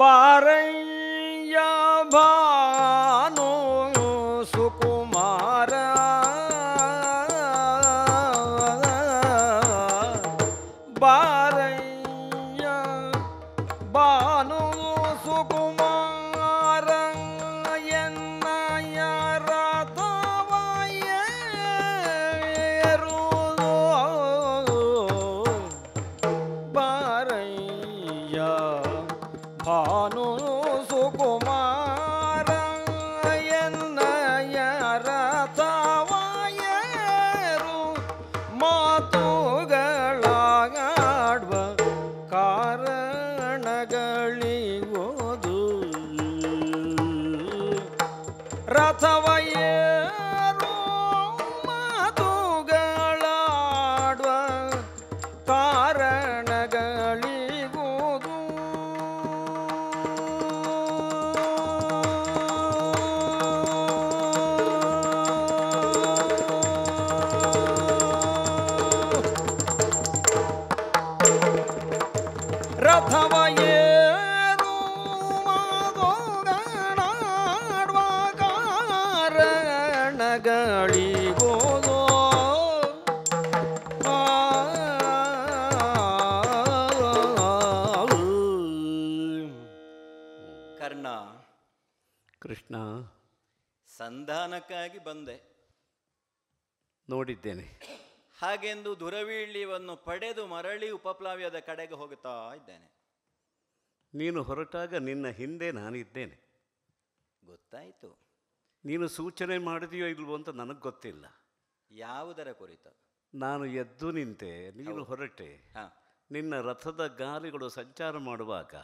बारैया भा ಕರ್ಣ ಕೃಷ್ಣ ಸಂಧಾನಕ್ಕಾಗಿ ಬಂದೆ ನೋಡಿದ್ದೇನೆ ಹಾಗೆಂದು ದುರವೀಳ್ಯವನ್ನು ಪಡೆದು ಮರಳಿ ಉಪಪ್ಲಾವ್ಯದ ಕಡೆಗೆ ಹೋಗುತ್ತಾ ಇದ್ದೇನೆ ನೀನು ಹೊರಟಾಗ ನಿನ್ನ ಹಿಂದೆ ನಾನಿದ್ದೇನೆ ಗೊತ್ತಾಯಿತು ನೀನು ಸೂಚನೆ ಮಾಡಿದೆಯೋ ಇಲ್ವೋ ಅಂತ ನನಗೆ ಗೊತ್ತಿಲ್ಲ ಯಾವುದರ ಕುರಿತು ನಾನು ಎದ್ದು ನಿಂತೆ ನೀನು ಹೊರಟೆ ನಿನ್ನ ರಥದ ಗಾಲಿಗಳು ಸಂಚಾರ ಮಾಡುವಾಗ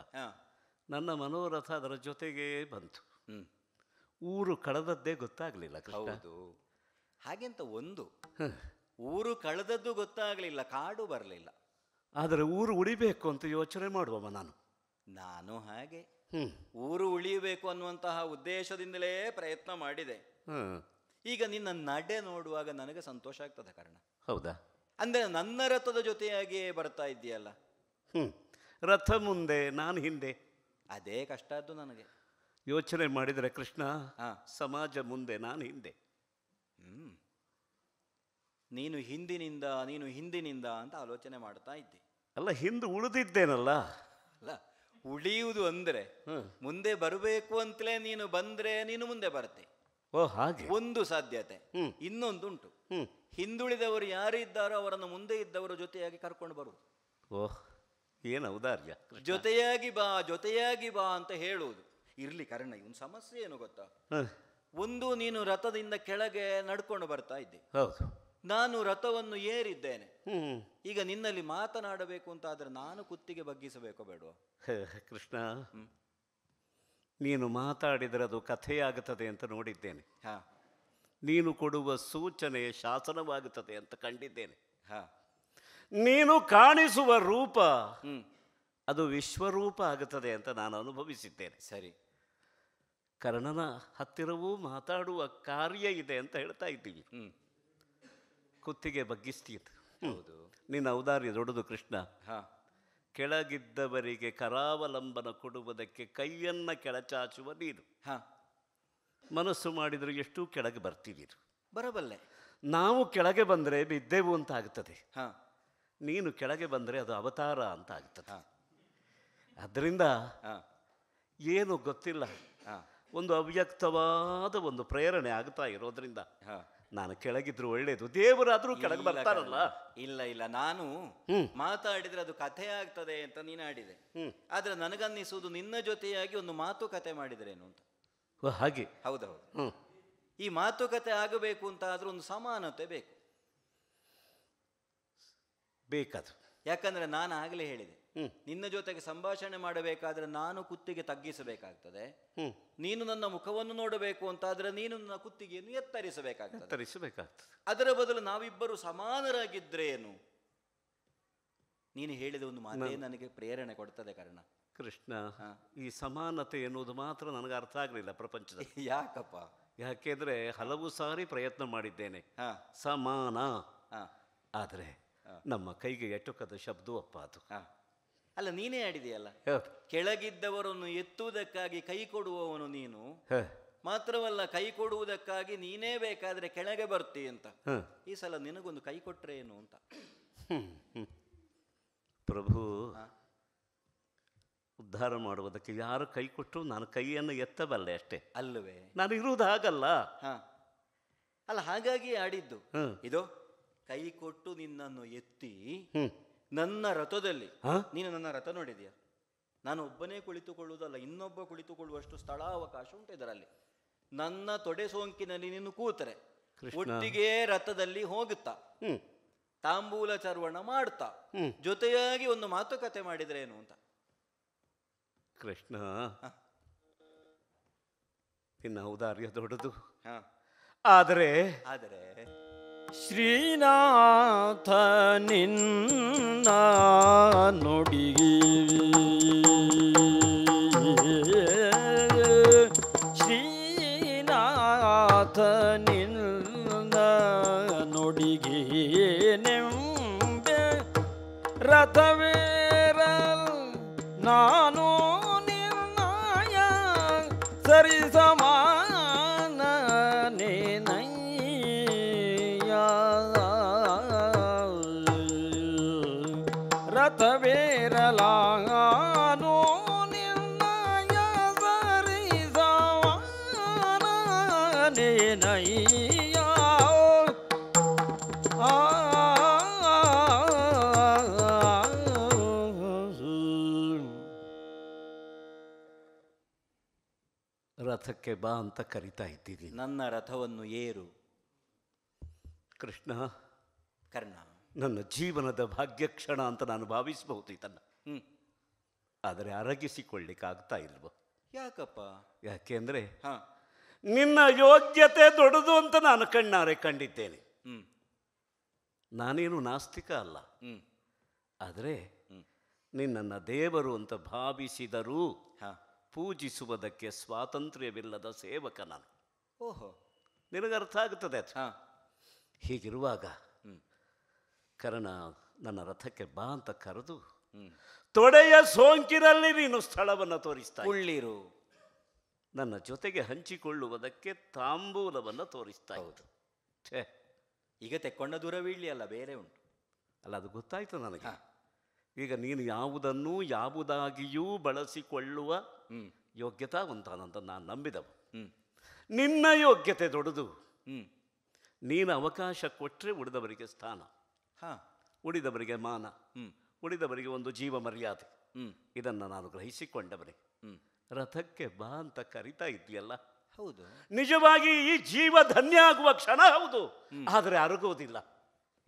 ನನ್ನ ಮನೋರಥ ಅದರ ಜೊತೆಗೇ ಬಂತು ಊರು ಕಳೆದದ್ದೇ ಗೊತ್ತಾಗಲಿಲ್ಲ ಹೌದು ಹಾಗೆಂತ ಒಂದು ಊರು ಕಳೆದದ್ದು ಗೊತ್ತಾಗಲಿಲ್ಲ ಕಾಡು ಬರಲಿಲ್ಲ ಆದರೆ ಊರು ಉಳಿಬೇಕು ಅಂತ ಯೋಚನೆ ಮಾಡುವವ ನಾನು ನಾನು ಹಾಗೆ ಊರು ಉಳಿಯಬೇಕು ಅನ್ನುವಂತಹ ಉದ್ದೇಶದಿಂದಲೇ ಪ್ರಯತ್ನ ಮಾಡಿದೆ ಈಗ ನಿನ್ನ ನಡೆ ನೋಡುವಾಗ ನನಗೆ ಸಂತೋಷ ಆಗ್ತದೆ ಕಾರಣ ಹೌದಾ ಅಂದರೆ ನನ್ನ ರಥದ ಜೊತೆಯಾಗಿಯೇ ಬರ್ತಾ ಇದೆಯಲ್ಲ ರಥ ಮುಂದೆ ನಾನು ಹಿಂದೆ ಅದೇ ಕಷ್ಟ ಅದು ನನಗೆ ಯೋಚನೆ ಮಾಡಿದರೆ ಕೃಷ್ಣ ಸಮಾಜ ಮುಂದೆ ನಾನು ಹಿಂದೆ ನೀನು ಹಿಂದಿನಿಂದ ನೀನು ಹಿಂದಿನಿಂದ ಅಂತ ಆಲೋಚನೆ ಮಾಡ್ತಾ ಇದ್ದೆ ಅಲ್ಲ ಹಿಂದೆ ಉಳಿದಿದ್ದೇನಲ್ಲ ಅಲ್ಲ ಉಳಿಯುವುದು ಅಂದ್ರೆ ಮುಂದೆ ಬರಬೇಕು ಅಂತಲೇ ನೀನು ಬಂದ್ರೆ ನೀನು ಮುಂದೆ ಬರುತ್ತೆ ಓ ಹಾಗೆ ಒಂದು ಸಾಧ್ಯತೆ ಇನ್ನೊಂದುಂಟು ಹಿಂದುಳಿದವರು ಯಾರಿದ್ದಾರೋ ಅವರನ್ನು ಮುಂದೆ ಇದ್ದವರ ಜೊತೆಯಾಗಿ ಕರ್ಕೊಂಡು ಬರುವುದು ಓಹ್ ಏನು ಔದಾರ್ಯ ಜೊತೆಯಾಗಿ ಬಾ ಜೊತೆಯಾಗಿ ಬಾ ಅಂತ ಹೇಳುವುದು ಇರಲಿ ಕರ್ಣ ಇವನ್ ಸಮಸ್ಯೆ ಏನು ಗೊತ್ತಾ ಒಂದು ನೀನು ರಥದಿಂದ ಕೆಳಗೆ ನಡ್ಕೊಂಡು ಬರ್ತಾ ಇದ್ದೆ ಹೌದು ನಾನು ರಥವನ್ನು ಏರಿದ್ದೇನೆ ಈಗ ನಿನ್ನಲ್ಲಿ ಮಾತನಾಡಬೇಕು ಅಂತ ಆದ್ರೆ ನಾನು ಕುತ್ತಿಗೆ ಬಗ್ಗಿಸಬೇಕು ಬೇಡುವ ಕೃಷ್ಣ ನೀನು ಮಾತಾಡಿದರೆ ಅದು ಕಥೆಯಾಗುತ್ತದೆ ಅಂತ ನೋಡಿದ್ದೇನೆ ನೀನು ಕೊಡುವ ಸೂಚನೆ ಶಾಸನವಾಗುತ್ತದೆ ಅಂತ ಕಂಡಿದ್ದೇನೆ ಹಾ ನೀನು ಕಾಣಿಸುವ ರೂಪ ಅದು ವಿಶ್ವರೂಪ ಆಗುತ್ತದೆ ಅಂತ ನಾನು ಅನುಭವಿಸಿದ್ದೇನೆ ಸರಿ ಕರ್ಣನ ಹತ್ತಿರವೂ ಮಾತಾಡುವ ಕಾರ್ಯ ಇದೆ ಅಂತ ಹೇಳ್ತಾ ಇದ್ದೀವಿ ಕುತ್ತಿಗೆ ಬಗ್ಗಿಸ್ತೀತು ಹೌದು ನಿನ್ನ ಔದಾರ್ಯ ದೊಡ್ಡದು ಕೃಷ್ಣ ಕೆಳಗಿದ್ದವರಿಗೆ ಕರಾವಲಂಬನ ಕೊಡುವುದಕ್ಕೆ ಕೈಯನ್ನ ಕೆಳಚಾಚುವ ನೀನು ಮನಸ್ಸು ಮಾಡಿದರೆ ಎಷ್ಟು ಕೆಳಗೆ ಬರ್ತೀವಿ ಬರಬಲ್ಲೆ ನಾವು ಕೆಳಗೆ ಬಂದರೆ ಬಿದ್ದೆವು ಅಂತ ಆಗ್ತದೆ ನೀನು ಕೆಳಗೆ ಬಂದರೆ ಅದು ಅವತಾರ ಅಂತ ಆಗ್ತದೆ ಅದರಿಂದ ಏನು ಗೊತ್ತಿಲ್ಲ ಒಂದು ಅವ್ಯಕ್ತವಾದ ಒಂದು ಪ್ರೇರಣೆ ಆಗ್ತಾ ಇರೋದ್ರಿಂದ ನಾನು ಕೆಳಗಿದ್ರು ಒಳ್ಳೇದು ದೇವರಾದರೂ ಕೆಳಗೆ ಬರ್ತಾರಲ್ಲ ಇಲ್ಲ ಇಲ್ಲ ನಾನು ಮಾತಾಡಿದ್ರೆ ಅದು ಕಥೆ ಆಗ್ತದೆ ಅಂತ ನೀನು ಆಡಿದೆ ಆದ್ರೆ ನನಗನ್ನಿಸುವುದು ನಿನ್ನ ಜೊತೆಯಾಗಿ ಒಂದು ಮಾತುಕತೆ ಮಾಡಿದ್ರೇನು ಅಂತ ಹಾಗೆ ಹೌದೌದು ಈ ಮಾತುಕತೆ ಆಗಬೇಕು ಅಂತ ಆದ್ರೂ ಒಂದು ಸಮಾನತೆ ಬೇಕು ಬೇಕದು ಯಾಕಂದ್ರೆ ನಾನು ಆಗಲೇ ಹೇಳಿದೆ ನಿನ್ನ ಜೊತೆಗೆ ಸಂಭಾಷಣೆ ಮಾಡಬೇಕಾದ್ರೆ ನಾನು ಕುತ್ತಿಗೆ ತಗ್ಗಿಸಬೇಕಾಗ್ತದೆ ನೀನು ನನ್ನ ಮುಖವನ್ನು ನೋಡಬೇಕು ಅಂತಾದ್ರೆ ನೀನು ನನ್ನ ಕುತ್ತಿಗೆಯನ್ನು ಎತ್ತರಿಸಬೇಕಾಗ್ತದೆ ಅದರ ಬದಲು ನಾವಿಬ್ಬರು ಸಮಾನರಾಗಿದ್ರೇನು ನೀನು ಹೇಳಿದ ಒಂದು ಮಾತೇ ನನಗೆ ಪ್ರೇರಣೆ ಕೊಡ್ತದೆ ಕಾರಣ ಕೃಷ್ಣ ಈ ಸಮಾನತೆ ಎನ್ನುವುದು ಮಾತ್ರ ನನಗೆ ಅರ್ಥ ಆಗಲಿಲ್ಲ ಪ್ರಪಂಚದ ಯಾಕಪ್ಪ ಯಾಕೆಂದ್ರೆ ಹಲವು ಸಾರಿ ಪ್ರಯತ್ನ ಮಾಡಿದ್ದೇನೆ ಸಮಾನ ಆದರೆ ನಮ್ಮ ಕೈಗೆ ಎಟುಕದ ಶಬ್ದವಪ್ಪ ಅದು ಅಲ್ಲ ನೀನೇ ಆಡಿದೆಯಲ್ಲ ಕೆಳಗಿದ್ದವರನ್ನು ಎತ್ತುವುದಕ್ಕಾಗಿ ಕೈ ಕೊಡುವವನು ನೀನು ಮಾತ್ರವಲ್ಲ ಕೈ ಕೊಡುವುದಕ್ಕಾಗಿ ನೀನೇ ಬೇಕಾದ್ರೆ ಕೆಳಗೆ ಬರ್ತಿ ಅಂತ ಈ ಸಲ ನಿನಗೊಂದು ಕೈ ಕೊಟ್ರೆ ಏನು ಅಂತ ಪ್ರಭು ಉದ್ಧಾರ ಮಾಡುವುದಕ್ಕೆ ಯಾರು ಕೈ ಕೊಟ್ಟರು ನಾನು ಕೈಯನ್ನು ಎತ್ತಬಲ್ಲೆ ಅಷ್ಟೇ ಅಲ್ಲವೇ ನಾನು ಇರುವುದು ಹಾಗಲ್ಲ ಅಲ್ಲ ಹಾಗಾಗಿ ಆಡಿದ್ದು ಇದು ಕೈ ಕೊಟ್ಟು ನಿನ್ನನ್ನು ಎತ್ತಿ ನನ್ನ ರಥದಲ್ಲಿ ನೀನು ನನ್ನ ರಥ ನೋಡಿದೀಯ ನಾನು ಒಬ್ಬನೇ ಕುಳಿತುಕೊಳ್ಳುವುದಲ್ಲ ಇನ್ನೊಬ್ಬ ಕುಳಿತುಕೊಳ್ಳುವಷ್ಟು ಸ್ಥಳಾವಕಾಶ ಉಂಟು ಇದರಲ್ಲಿ ನನ್ನ ತೊಡೆ ಸೋಂಕಿನಲ್ಲಿ ನೀನು ಕೂತರೆ ಒಟ್ಟಿಗೆ ರಥದಲ್ಲಿ ಹೋಗುತ್ತಾ ತಾಂಬೂಲ ಚರ್ವಣ ಮಾಡ್ತಾ ಜೊತೆಯಾಗಿ ಒಂದು ಮಾತುಕತೆ ಮಾಡಿದ್ರೇನು ಅಂತ ಕೃಷ್ಣ ನಿನ್ನ ಔದಾರ್ಯ ದೊಡ್ಡದು ಆದರೆ ಆದರೆ ಶ್ರೀನಾಥ ನಿನ್ನ ನುಡಿ ಶ್ರೀನಾಥ ನಿನ್ನ ನುಡಿಗೆ ನೆಂಬೆ ರಥವೇರಲ್ ನಾ ರಥಕ್ಕೆ ಬಾ ಅಂತ ಕರಿತಾ ಇದ್ದೀನಿ ನನ್ನ ರಥವನ್ನು ಏರು ಕೃಷ್ಣ ಕರ್ಣ ನನ್ನ ಜೀವನದ ಭಾಗ್ಯಕ್ಷಣ ಅಂತ ನಾನು ಭಾವಿಸಬಹುದು ಇದನ್ನು ಹ್ಞೂ ಆದರೆ ಅರಗಿಸಿಕೊಳ್ಳಿಕ್ಕಾಗ್ತಾ ಇಲ್ವೋ ಯಾಕಪ್ಪ ಯಾಕೆಂದ್ರೆ ಹಾಂ ನಿನ್ನ ಯೋಗ್ಯತೆ ದೊಡ್ಡದು ಅಂತ ನಾನು ಕಣ್ಣಾರೆ ಕಂಡಿದ್ದೇನೆ ನಾನೇನು ನಾಸ್ತಿಕ ಅಲ್ಲ ಆದರೆ ನಿನ್ನನ್ನು ದೇವರು ಅಂತ ಭಾವಿಸಿದರೂ ಹಾಂ ಪೂಜಿಸುವುದಕ್ಕೆ ಸ್ವಾತಂತ್ರ್ಯವಿಲ್ಲದ ಸೇವಕ ನಾನು ಓಹೋ ನಿನಗರ್ಥ ಆಗುತ್ತದೆ ಹಾಂ ಹೀಗಿರುವಾಗ ಕರಣ ನನ್ನ ರಥಕ್ಕೆ ಬಾ ಅಂತ ಕರೆದು ತೊಡೆಯ ಸೋಂಕಿನಲ್ಲಿ ನೀನು ಸ್ಥಳವನ್ನು ತೋರಿಸ್ತಾ ಉಳ್ಳಿರು ನನ್ನ ಜೊತೆಗೆ ಹಂಚಿಕೊಳ್ಳುವುದಕ್ಕೆ ತಾಂಬೂಲವನ್ನು ತೋರಿಸ್ತಾ ಹೌದು ಛೇ ಈಗ ತೆಕ್ಕೊಂಡ ದೂರವಿಳ್ಳಿ ಅಲ್ಲ ಬೇರೆ ಉಂಟು ಅಲ್ಲ ಅದು ಗೊತ್ತಾಯ್ತು ನನಗೆ ಈಗ ನೀನು ಯಾವುದನ್ನು ಯಾವುದಾಗಿಯೂ ಬಳಸಿಕೊಳ್ಳುವ ಉಂಟಾನಂತ ನಾನು ನಂಬಿದವ ನಿನ್ನ ಯೋಗ್ಯತೆ ದೊಡ್ಡದು ನೀನು ಅವಕಾಶ ಕೊಟ್ಟರೆ ಉಳಿದವರಿಗೆ ಸ್ಥಾನ ಹಾಂ ಉಳಿದವರಿಗೆ ಮಾನ ಉಳಿದವರಿಗೆ ಒಂದು ಜೀವ ಮರ್ಯಾದೆ ಇದನ್ನು ನಾನು ಗ್ರಹಿಸಿಕೊಂಡವನೆ ರಥಕ್ಕೆ ಬಾ ಅಂತ ಕರಿತಾ ಇದೆಯಲ್ಲ ಹೌದು ನಿಜವಾಗಿ ಈ ಜೀವ ಧನ್ಯ ಆಗುವ ಕ್ಷಣ ಹೌದು ಆದರೆ ಅರಗೋದಿಲ್ಲ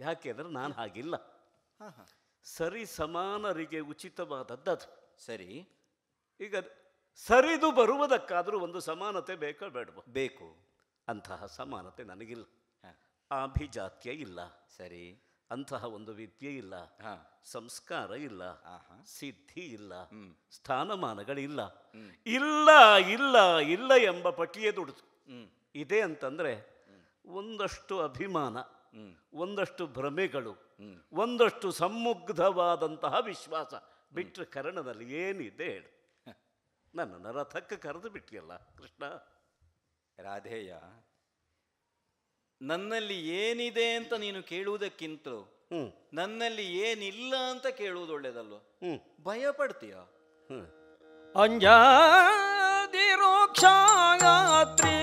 ಯಾಕೆಂದ್ರೆ ನಾನು ಹಾಗಿಲ್ಲ ಸರಿ ಸಮಾನರಿಗೆ ಉಚಿತವಾದದ್ದು ಸರಿ ಈಗ ಸರಿದು ಬರುವುದಕ್ಕಾದರೂ ಒಂದು ಸಮಾನತೆ ಬೇಕೋ ಬೇಡ ಬೇಕು ಅಂತಹ ಸಮಾನತೆ ನನಗಿಲ್ಲ ಅಭಿಜಾತ್ಯ ಇಲ್ಲ ಸರಿ ಅಂತಹ ಒಂದು ವಿದ್ಯೆ ಇಲ್ಲ ಸಂಸ್ಕಾರ ಇಲ್ಲ ಸಿದ್ಧಿ ಇಲ್ಲ ಸ್ಥಾನಮಾನಗಳಿಲ್ಲ ಇಲ್ಲ ಇಲ್ಲ ಇಲ್ಲ ಎಂಬ ಪಟ್ಟಿಯೇ ದುಡಿದು ಇದೆ ಅಂತಂದರೆ ಒಂದಷ್ಟು ಅಭಿಮಾನ ಒಂದಷ್ಟು ಭ್ರಮೆಗಳು ಒಂದಷ್ಟು ಸಮ್ಮುಗ್ಧವಾದಂತಹ ವಿಶ್ವಾಸ ಬಿಟ್ಟರೆ ಕರ್ಣದಲ್ಲಿ ಏನಿದೆ ಹೇಳಿ ನನ್ನ ರಥಕ್ಕೆ ಕರೆದು ಬಿಟ್ಟಿಯಲ್ಲ ಕೃಷ್ಣ ರಾಧೇಯ ನನ್ನಲ್ಲಿ ಏನಿದೆ ಅಂತ ನೀನು ಕೇಳುವುದಕ್ಕಿಂತಲೂ ನನ್ನಲ್ಲಿ ಏನಿಲ್ಲ ಅಂತ ಕೇಳುವುದು ಒಳ್ಳೇದಲ್ವ ಭಯ ಪಡ್ತೀಯ ಅಂಜಾದಿರೋಕ್ಷಾಯಾತ್ರಿ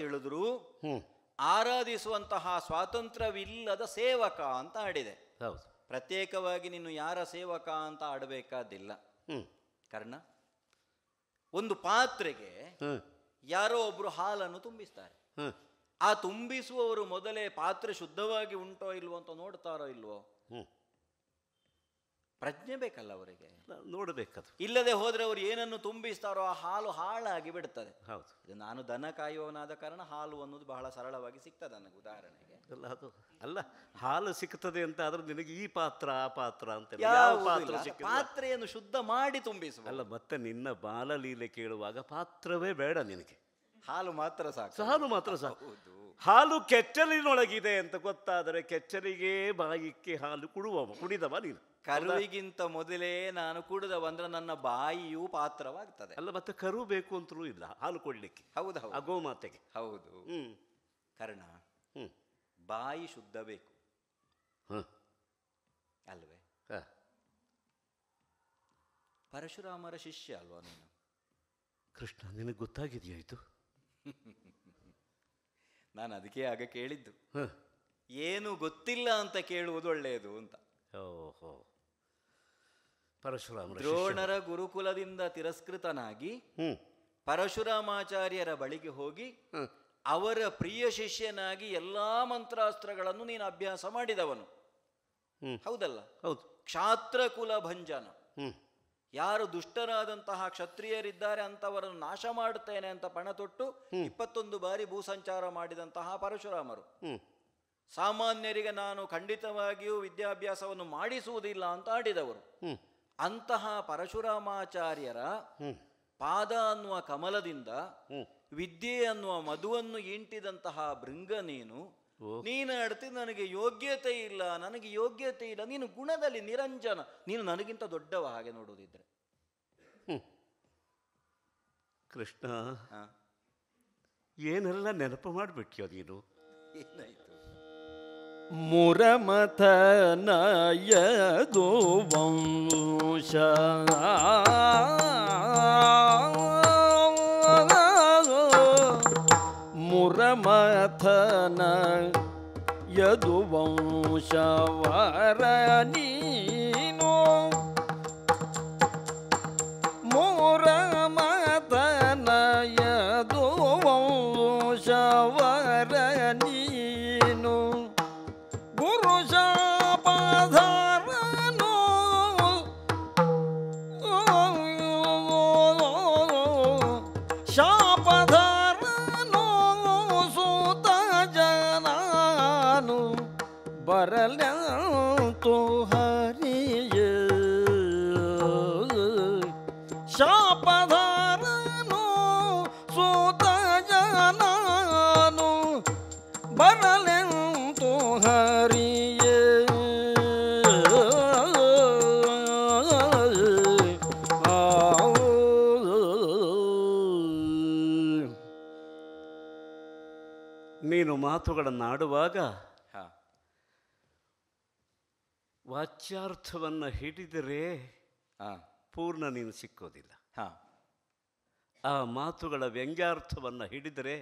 ತಿಳಿದ್ರು ಆರಾಧಿಸುವಂತಹ ಸ್ವಾತಂತ್ರ್ಯವಿಲ್ಲದ ಸೇವಕ ಅಂತ ಆಡಿದೆ ಹೌದು ಪ್ರತ್ಯೇಕವಾಗಿ ನೀನು ಯಾರ ಸೇವಕ ಅಂತ ಆಡಬೇಕಾದಿಲ್ಲ ಕರ್ಣ ಒಂದು ಪಾತ್ರೆಗೆ ಯಾರೋ ಒಬ್ರು ಹಾಲನ್ನು ತುಂಬಿಸ್ತಾರೆ ಆ ತುಂಬಿಸುವವರು ಮೊದಲೇ ಪಾತ್ರೆ ಶುದ್ಧವಾಗಿ ಉಂಟೋ ಇಲ್ವೋ ಅಂತ ನೋಡ್ತಾರೋ ಇಲ್ವೋ ಪ್ರಜ್ಞೆ ಬೇಕಲ್ಲ ಅವರಿಗೆ ನೋಡಬೇಕದು ಇಲ್ಲದೆ ಹೋದ್ರೆ ಅವರು ಏನನ್ನು ತುಂಬಿಸ್ತಾರೋ ಆ ಹಾಲು ಹಾಳಾಗಿ ಬಿಡುತ್ತದೆ ಹೌದು ನಾನು ದನ ಕಾಯುವವನಾದ ಕಾರಣ ಹಾಲು ಅನ್ನೋದು ಬಹಳ ಸರಳವಾಗಿ ಸಿಗ್ತದೆ ನನಗೆ ಉದಾಹರಣೆಗೆ ಅಲ್ಲ ಅದು ಅಲ್ಲ ಹಾಲು ಸಿಗ್ತದೆ ಅಂತ ಆದ್ರೆ ನಿನಗೆ ಈ ಪಾತ್ರ ಆ ಪಾತ್ರ ಅಂತ ಯಾವ ಪಾತ್ರ ಪಾತ್ರೆಯನ್ನು ಶುದ್ಧ ಮಾಡಿ ತುಂಬಿಸುವ ಅಲ್ಲ ಮತ್ತೆ ನಿನ್ನ ಬಾಲಲೀಲೆ ಕೇಳುವಾಗ ಪಾತ್ರವೇ ಬೇಡ ನಿನಗೆ ಹಾಲು ಮಾತ್ರ ಸಾಕು ಹಾಲು ಮಾತ್ರ ಸಾಕು ಹಾಲು ಕೆಚ್ಚಲಿನೊಳಗಿದೆ ಅಂತ ಗೊತ್ತಾದರೆ ಕೆಚ್ಚಲಿಗೆ ಬಾಯಿಕ್ಕೆ ಹಾಲು ಕುಡುವ ಕುಡಿದವ ನೀನು ಕರುವಿಗಿಂತ ಮೊದಲೇ ನಾನು ಕೂಡದ ಬಂದ್ರೆ ನನ್ನ ಬಾಯಿಯು ಪಾತ್ರವಾಗ್ತದೆ ಅಲ್ಲ ಮತ್ತೆ ಕರು ಬೇಕು ಅಂತಲೂ ಇಲ್ಲ ಹಾಲು ಕೊಡ್ಲಿಕ್ಕೆ ಹೌದು ಹೌದು ಗೋಮಾತೆಗೆ ಹೌದು ಹ್ಮ್ ಕರ್ಣ ಹ್ಮ್ ಬಾಯಿ ಶುದ್ಧ ಬೇಕು ಅಲ್ವೇ ಪರಶುರಾಮರ ಶಿಷ್ಯ ಅಲ್ವಾ ನೀನು ಕೃಷ್ಣ ನಿನಗೆ ಗೊತ್ತಾಗಿದೆಯಾ ಇದು ನಾನು ಅದಕ್ಕೆ ಆಗ ಕೇಳಿದ್ದು ಏನು ಗೊತ್ತಿಲ್ಲ ಅಂತ ಕೇಳುವುದು ಒಳ್ಳೆಯದು ಅಂತ ಓಹೋ ಪರಶುರಾಮ ದ್ರೋಣರ ಗುರುಕುಲದಿಂದ ತಿರಸ್ಕೃತನಾಗಿ ಪರಶುರಾಮಾಚಾರ್ಯರ ಬಳಿಗೆ ಹೋಗಿ ಅವರ ಪ್ರಿಯ ಶಿಷ್ಯನಾಗಿ ಎಲ್ಲಾ ಮಂತ್ರಾಸ್ತ್ರಗಳನ್ನು ನೀನು ಅಭ್ಯಾಸ ಮಾಡಿದವನು ಹೌದಲ್ಲ ಹೌದು ಕ್ಷಾತ್ರಕುಲ ಭಂಜನ ಯಾರು ದುಷ್ಟರಾದಂತಹ ಕ್ಷತ್ರಿಯರಿದ್ದಾರೆ ಅಂತವರನ್ನು ನಾಶ ಮಾಡುತ್ತೇನೆ ಅಂತ ಪಣ ತೊಟ್ಟು ಇಪ್ಪತ್ತೊಂದು ಬಾರಿ ಭೂಸಂಚಾರ ಮಾಡಿದಂತಹ ಪರಶುರಾಮರು ಸಾಮಾನ್ಯರಿಗೆ ನಾನು ಖಂಡಿತವಾಗಿಯೂ ವಿದ್ಯಾಭ್ಯಾಸವನ್ನು ಮಾಡಿಸುವುದಿಲ್ಲ ಅಂತ ಆಡಿದವರು ಅಂತಹ ಪರಶುರಾಮಾಚಾರ್ಯರ ಪಾದ ಅನ್ನುವ ಕಮಲದಿಂದ ವಿದ್ಯೆ ಅನ್ನುವ ಮಧುವನ್ನು ಇಂಟಿದಂತಹ ಭೃಂಗ ನೀನು ನೀನು ಅಡ್ತಿ ನನಗೆ ಯೋಗ್ಯತೆ ಇಲ್ಲ ನನಗೆ ಯೋಗ್ಯತೆ ಇಲ್ಲ ನೀನು ಗುಣದಲ್ಲಿ ನಿರಂಜನ ನೀನು ನನಗಿಂತ ದೊಡ್ಡವ ಹಾಗೆ ನೋಡೋದಿದ್ರೆ ಕೃಷ್ಣ ಏನೆಲ್ಲ ನೆನಪು ಮಾಡಿಬಿಟ್ಯೋ ನೀನು ಏನಾಯ್ತು ಮುರಮಥನಯದು ವಂಶ ಮುರಮಥನ ಯದು ಮಾತುಗಳನ್ನು ಆಡುವಾಗ ವಾಚ್ಯಾರ್ಥವನ್ನು ಹಿಡಿದರೆ ಪೂರ್ಣ ನೀನು ಸಿಕ್ಕೋದಿಲ್ಲ ಆ ಮಾತುಗಳ ವ್ಯಂಗ್ಯಾರ್ಥವನ್ನು ಹಿಡಿದರೆ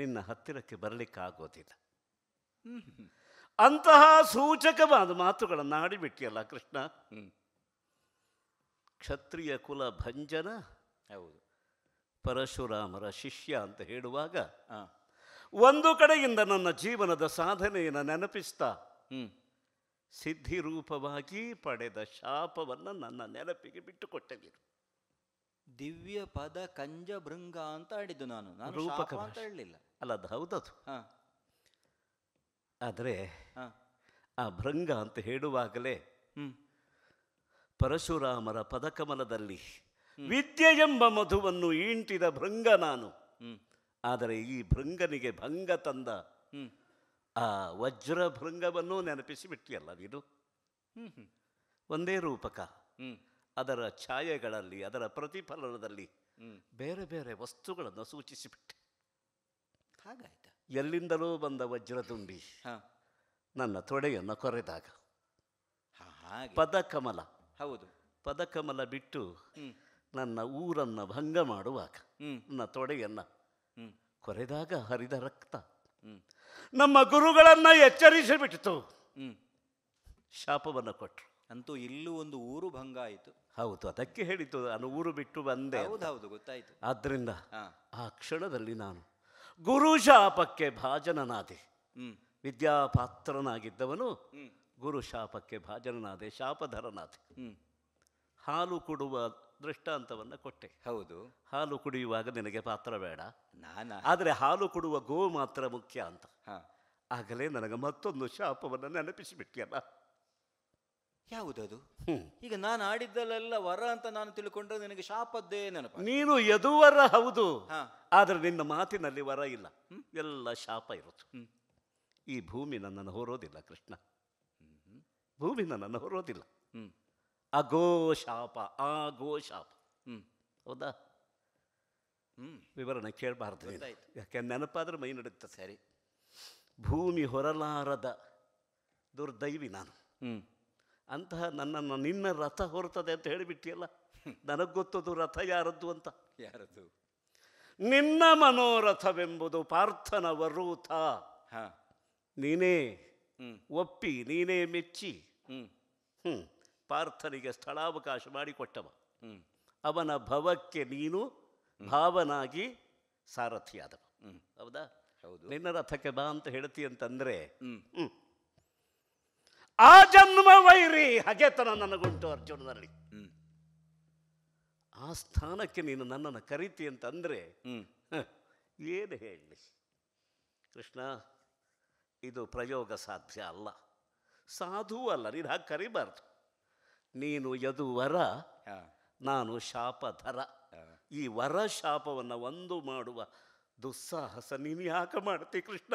ನಿನ್ನ ಹತ್ತಿರಕ್ಕೆ ಬರಲಿಕ್ಕೆ ಆಗೋದಿಲ್ಲ ಅಂತಹ ಸೂಚಕವಾದ ಮಾತುಗಳನ್ನು ಆಡಿಬಿಟ್ಟಿಯಲ್ಲ ಕೃಷ್ಣ ಕ್ಷತ್ರಿಯ ಕುಲ ಭಂಜನ ಹೌದು ಪರಶುರಾಮರ ಶಿಷ್ಯ ಅಂತ ಹೇಳುವಾಗ ಒಂದು ಕಡೆಯಿಂದ ನನ್ನ ಜೀವನದ ಸಾಧನೆಯನ್ನು ನೆನಪಿಸ್ತಾ ಸಿದ್ಧಿರೂಪವಾಗಿ ಪಡೆದ ಶಾಪವನ್ನು ನನ್ನ ನೆನಪಿಗೆ ಬಿಟ್ಟುಕೊಟ್ಟೆ ದಿವ್ಯ ಪದ ಕಂಜ ಭೃಂಗ ಅಂತ ಆಡಿದ್ದು ನಾನು ನಾನು ಅಂತ ಹೇಳಲಿಲ್ಲ ಅಲ್ಲ ಅದು ಹೌದದು ಆದರೆ ಆ ಭೃಂಗ ಅಂತ ಹೇಳುವಾಗಲೇ ಪರಶುರಾಮರ ಪದಕಮಲದಲ್ಲಿ ವಿದ್ಯೆ ಎಂಬ ಮಧುವನ್ನು ಈಂಟಿದ ಭೃಂಗ ನಾನು ಆದರೆ ಈ ಭೃಂಗನಿಗೆ ಭಂಗ ತಂದ ಆ ವಜ್ರ ಭೃಂಗವನ್ನು ಬಿಟ್ಟಿಯಲ್ಲ ನೀನು ಒಂದೇ ರೂಪಕ ಅದರ ಛಾಯೆಗಳಲ್ಲಿ ಅದರ ಪ್ರತಿಫಲನದಲ್ಲಿ ಬೇರೆ ಬೇರೆ ವಸ್ತುಗಳನ್ನು ಸೂಚಿಸಿಬಿಟ್ಟೆ ಹಾಗಾಯ್ತು ಎಲ್ಲಿಂದಲೂ ಬಂದ ತುಂಬಿ ನನ್ನ ತೊಡೆಯನ್ನು ಕೊರೆದಾಗ ಪದಕಮಲ ಹೌದು ಪದಕಮಲ ಬಿಟ್ಟು ನನ್ನ ಊರನ್ನು ಭಂಗ ಮಾಡುವಾಗ ನನ್ನ ತೊಡೆಯನ್ನು ಕೊರೆದಾಗ ಹರಿದ ರಕ್ತ ನಮ್ಮ ಗುರುಗಳನ್ನು ಎಚ್ಚರಿಸಿಬಿಟ್ಟಿತು ಶಾಪವನ್ನು ಕೊಟ್ಟರು ಅಂತೂ ಇಲ್ಲೂ ಒಂದು ಊರು ಭಂಗ ಆಯಿತು ಹೌದು ಅದಕ್ಕೆ ಹೇಳಿತು ನಾನು ಊರು ಬಿಟ್ಟು ಬಂದೆ ಹೌದು ಹೌದು ಗೊತ್ತಾಯಿತು ಆ ಕ್ಷಣದಲ್ಲಿ ನಾನು ಗುರು ಶಾಪಕ್ಕೆ ಭಾಜನನಾದೆ ವಿದ್ಯಾಪಾತ್ರನಾಗಿದ್ದವನು ಗುರು ಶಾಪಕ್ಕೆ ಭಾಜನನಾದೆ ಶಾಪಧರನಾದೆ ಹಾಲು ಕೊಡುವ ದೃಷ್ಟಾಂತವನ್ನು ಕೊಟ್ಟೆ ಹೌದು ಹಾಲು ಕುಡಿಯುವಾಗ ನಿನಗೆ ಪಾತ್ರ ಬೇಡ ನಾನು ಆದರೆ ಹಾಲು ಕೊಡುವ ಗೋ ಮಾತ್ರ ಮುಖ್ಯ ಅಂತ ಆಗಲೇ ನನಗೆ ಮತ್ತೊಂದು ಶಾಪವನ್ನು ನೆನಪಿಸಿಬಿಟ್ಟಿಯಲ್ಲ ಯಾವುದದು ಈಗ ನಾನು ಆಡಿದ್ದಲ್ಲೆಲ್ಲ ವರ ಅಂತ ನಾನು ತಿಳ್ಕೊಂಡ್ರೆ ನಿನಗೆ ಶಾಪದ್ದೇ ನೆನಪು ನೀನು ಯದುವರ ಹೌದು ಆದರೆ ನಿನ್ನ ಮಾತಿನಲ್ಲಿ ವರ ಇಲ್ಲ ಎಲ್ಲ ಶಾಪ ಇರುತ್ತೆ ಈ ಭೂಮಿ ನನ್ನನ್ನು ಹೊರೋದಿಲ್ಲ ಕೃಷ್ಣ ಭೂಮಿ ನನ್ನನ್ನು ಹೊರೋದಿಲ್ಲ ಅಗೋಶಾಪ ಆ ಗೋಶಾಪ ಹ್ಞೂ ಹೌದಾ ಹ್ಞೂ ವಿವರಣೆ ಕೇಳಬಾರ್ದು ಯಾಕೆ ನೆನಪಾದ್ರೆ ಮೈ ನಡುತ್ತೆ ಸರಿ ಭೂಮಿ ಹೊರಲಾರದ ದುರ್ದೈವಿ ನಾನು ಹ್ಞೂ ಅಂತಹ ನನ್ನನ್ನು ನಿನ್ನ ರಥ ಹೊರತದೆ ಅಂತ ಹೇಳಿಬಿಟ್ಟಿಯಲ್ಲ ನನಗೆ ಗೊತ್ತದು ರಥ ಯಾರದ್ದು ಅಂತ ಯಾರದ್ದು ನಿನ್ನ ಮನೋರಥವೆಂಬುದು ಪಾರ್ಥನ ವರೂಥ ನೀನೇ ಒಪ್ಪಿ ನೀನೇ ಮೆಚ್ಚಿ ಹ್ಞೂ ಪಾರ್ಥನಿಗೆ ಸ್ಥಳಾವಕಾಶ ಮಾಡಿಕೊಟ್ಟವ ಅವನ ಭವಕ್ಕೆ ನೀನು ಭಾವನಾಗಿ ಸಾರಥಿಯಾದವ ಹೌದಾ ಹೌದು ನಿನ್ನ ರಥಕ್ಕೆ ಬಾ ಅಂತ ಹೇಳ್ತಿ ಅಂತಂದ್ರೆ ಆ ಜನ್ಮ ವೈರಿ ಹಗೆತನ ನನಗುಂಟು ಅರ್ಜುನನಲ್ಲಿ ಆ ಸ್ಥಾನಕ್ಕೆ ನೀನು ನನ್ನನ್ನು ಕರಿತಿ ಅಂತಂದರೆ ಏನು ಹೇಳಿ ಕೃಷ್ಣ ಇದು ಪ್ರಯೋಗ ಸಾಧ್ಯ ಅಲ್ಲ ಸಾಧುವಲ್ಲ ನೀನು ಹಾಗೆ ಕರಿಬಾರ್ದು ನೀನು ಯದು ವರ ನಾನು ಶಾಪಧರ ಈ ವರ ಶಾಪವನ್ನು ಒಂದು ಮಾಡುವ ದುಸ್ಸಾಹಸ ನೀನು ಯಾಕೆ ಮಾಡ್ತಿ ಕೃಷ್ಣ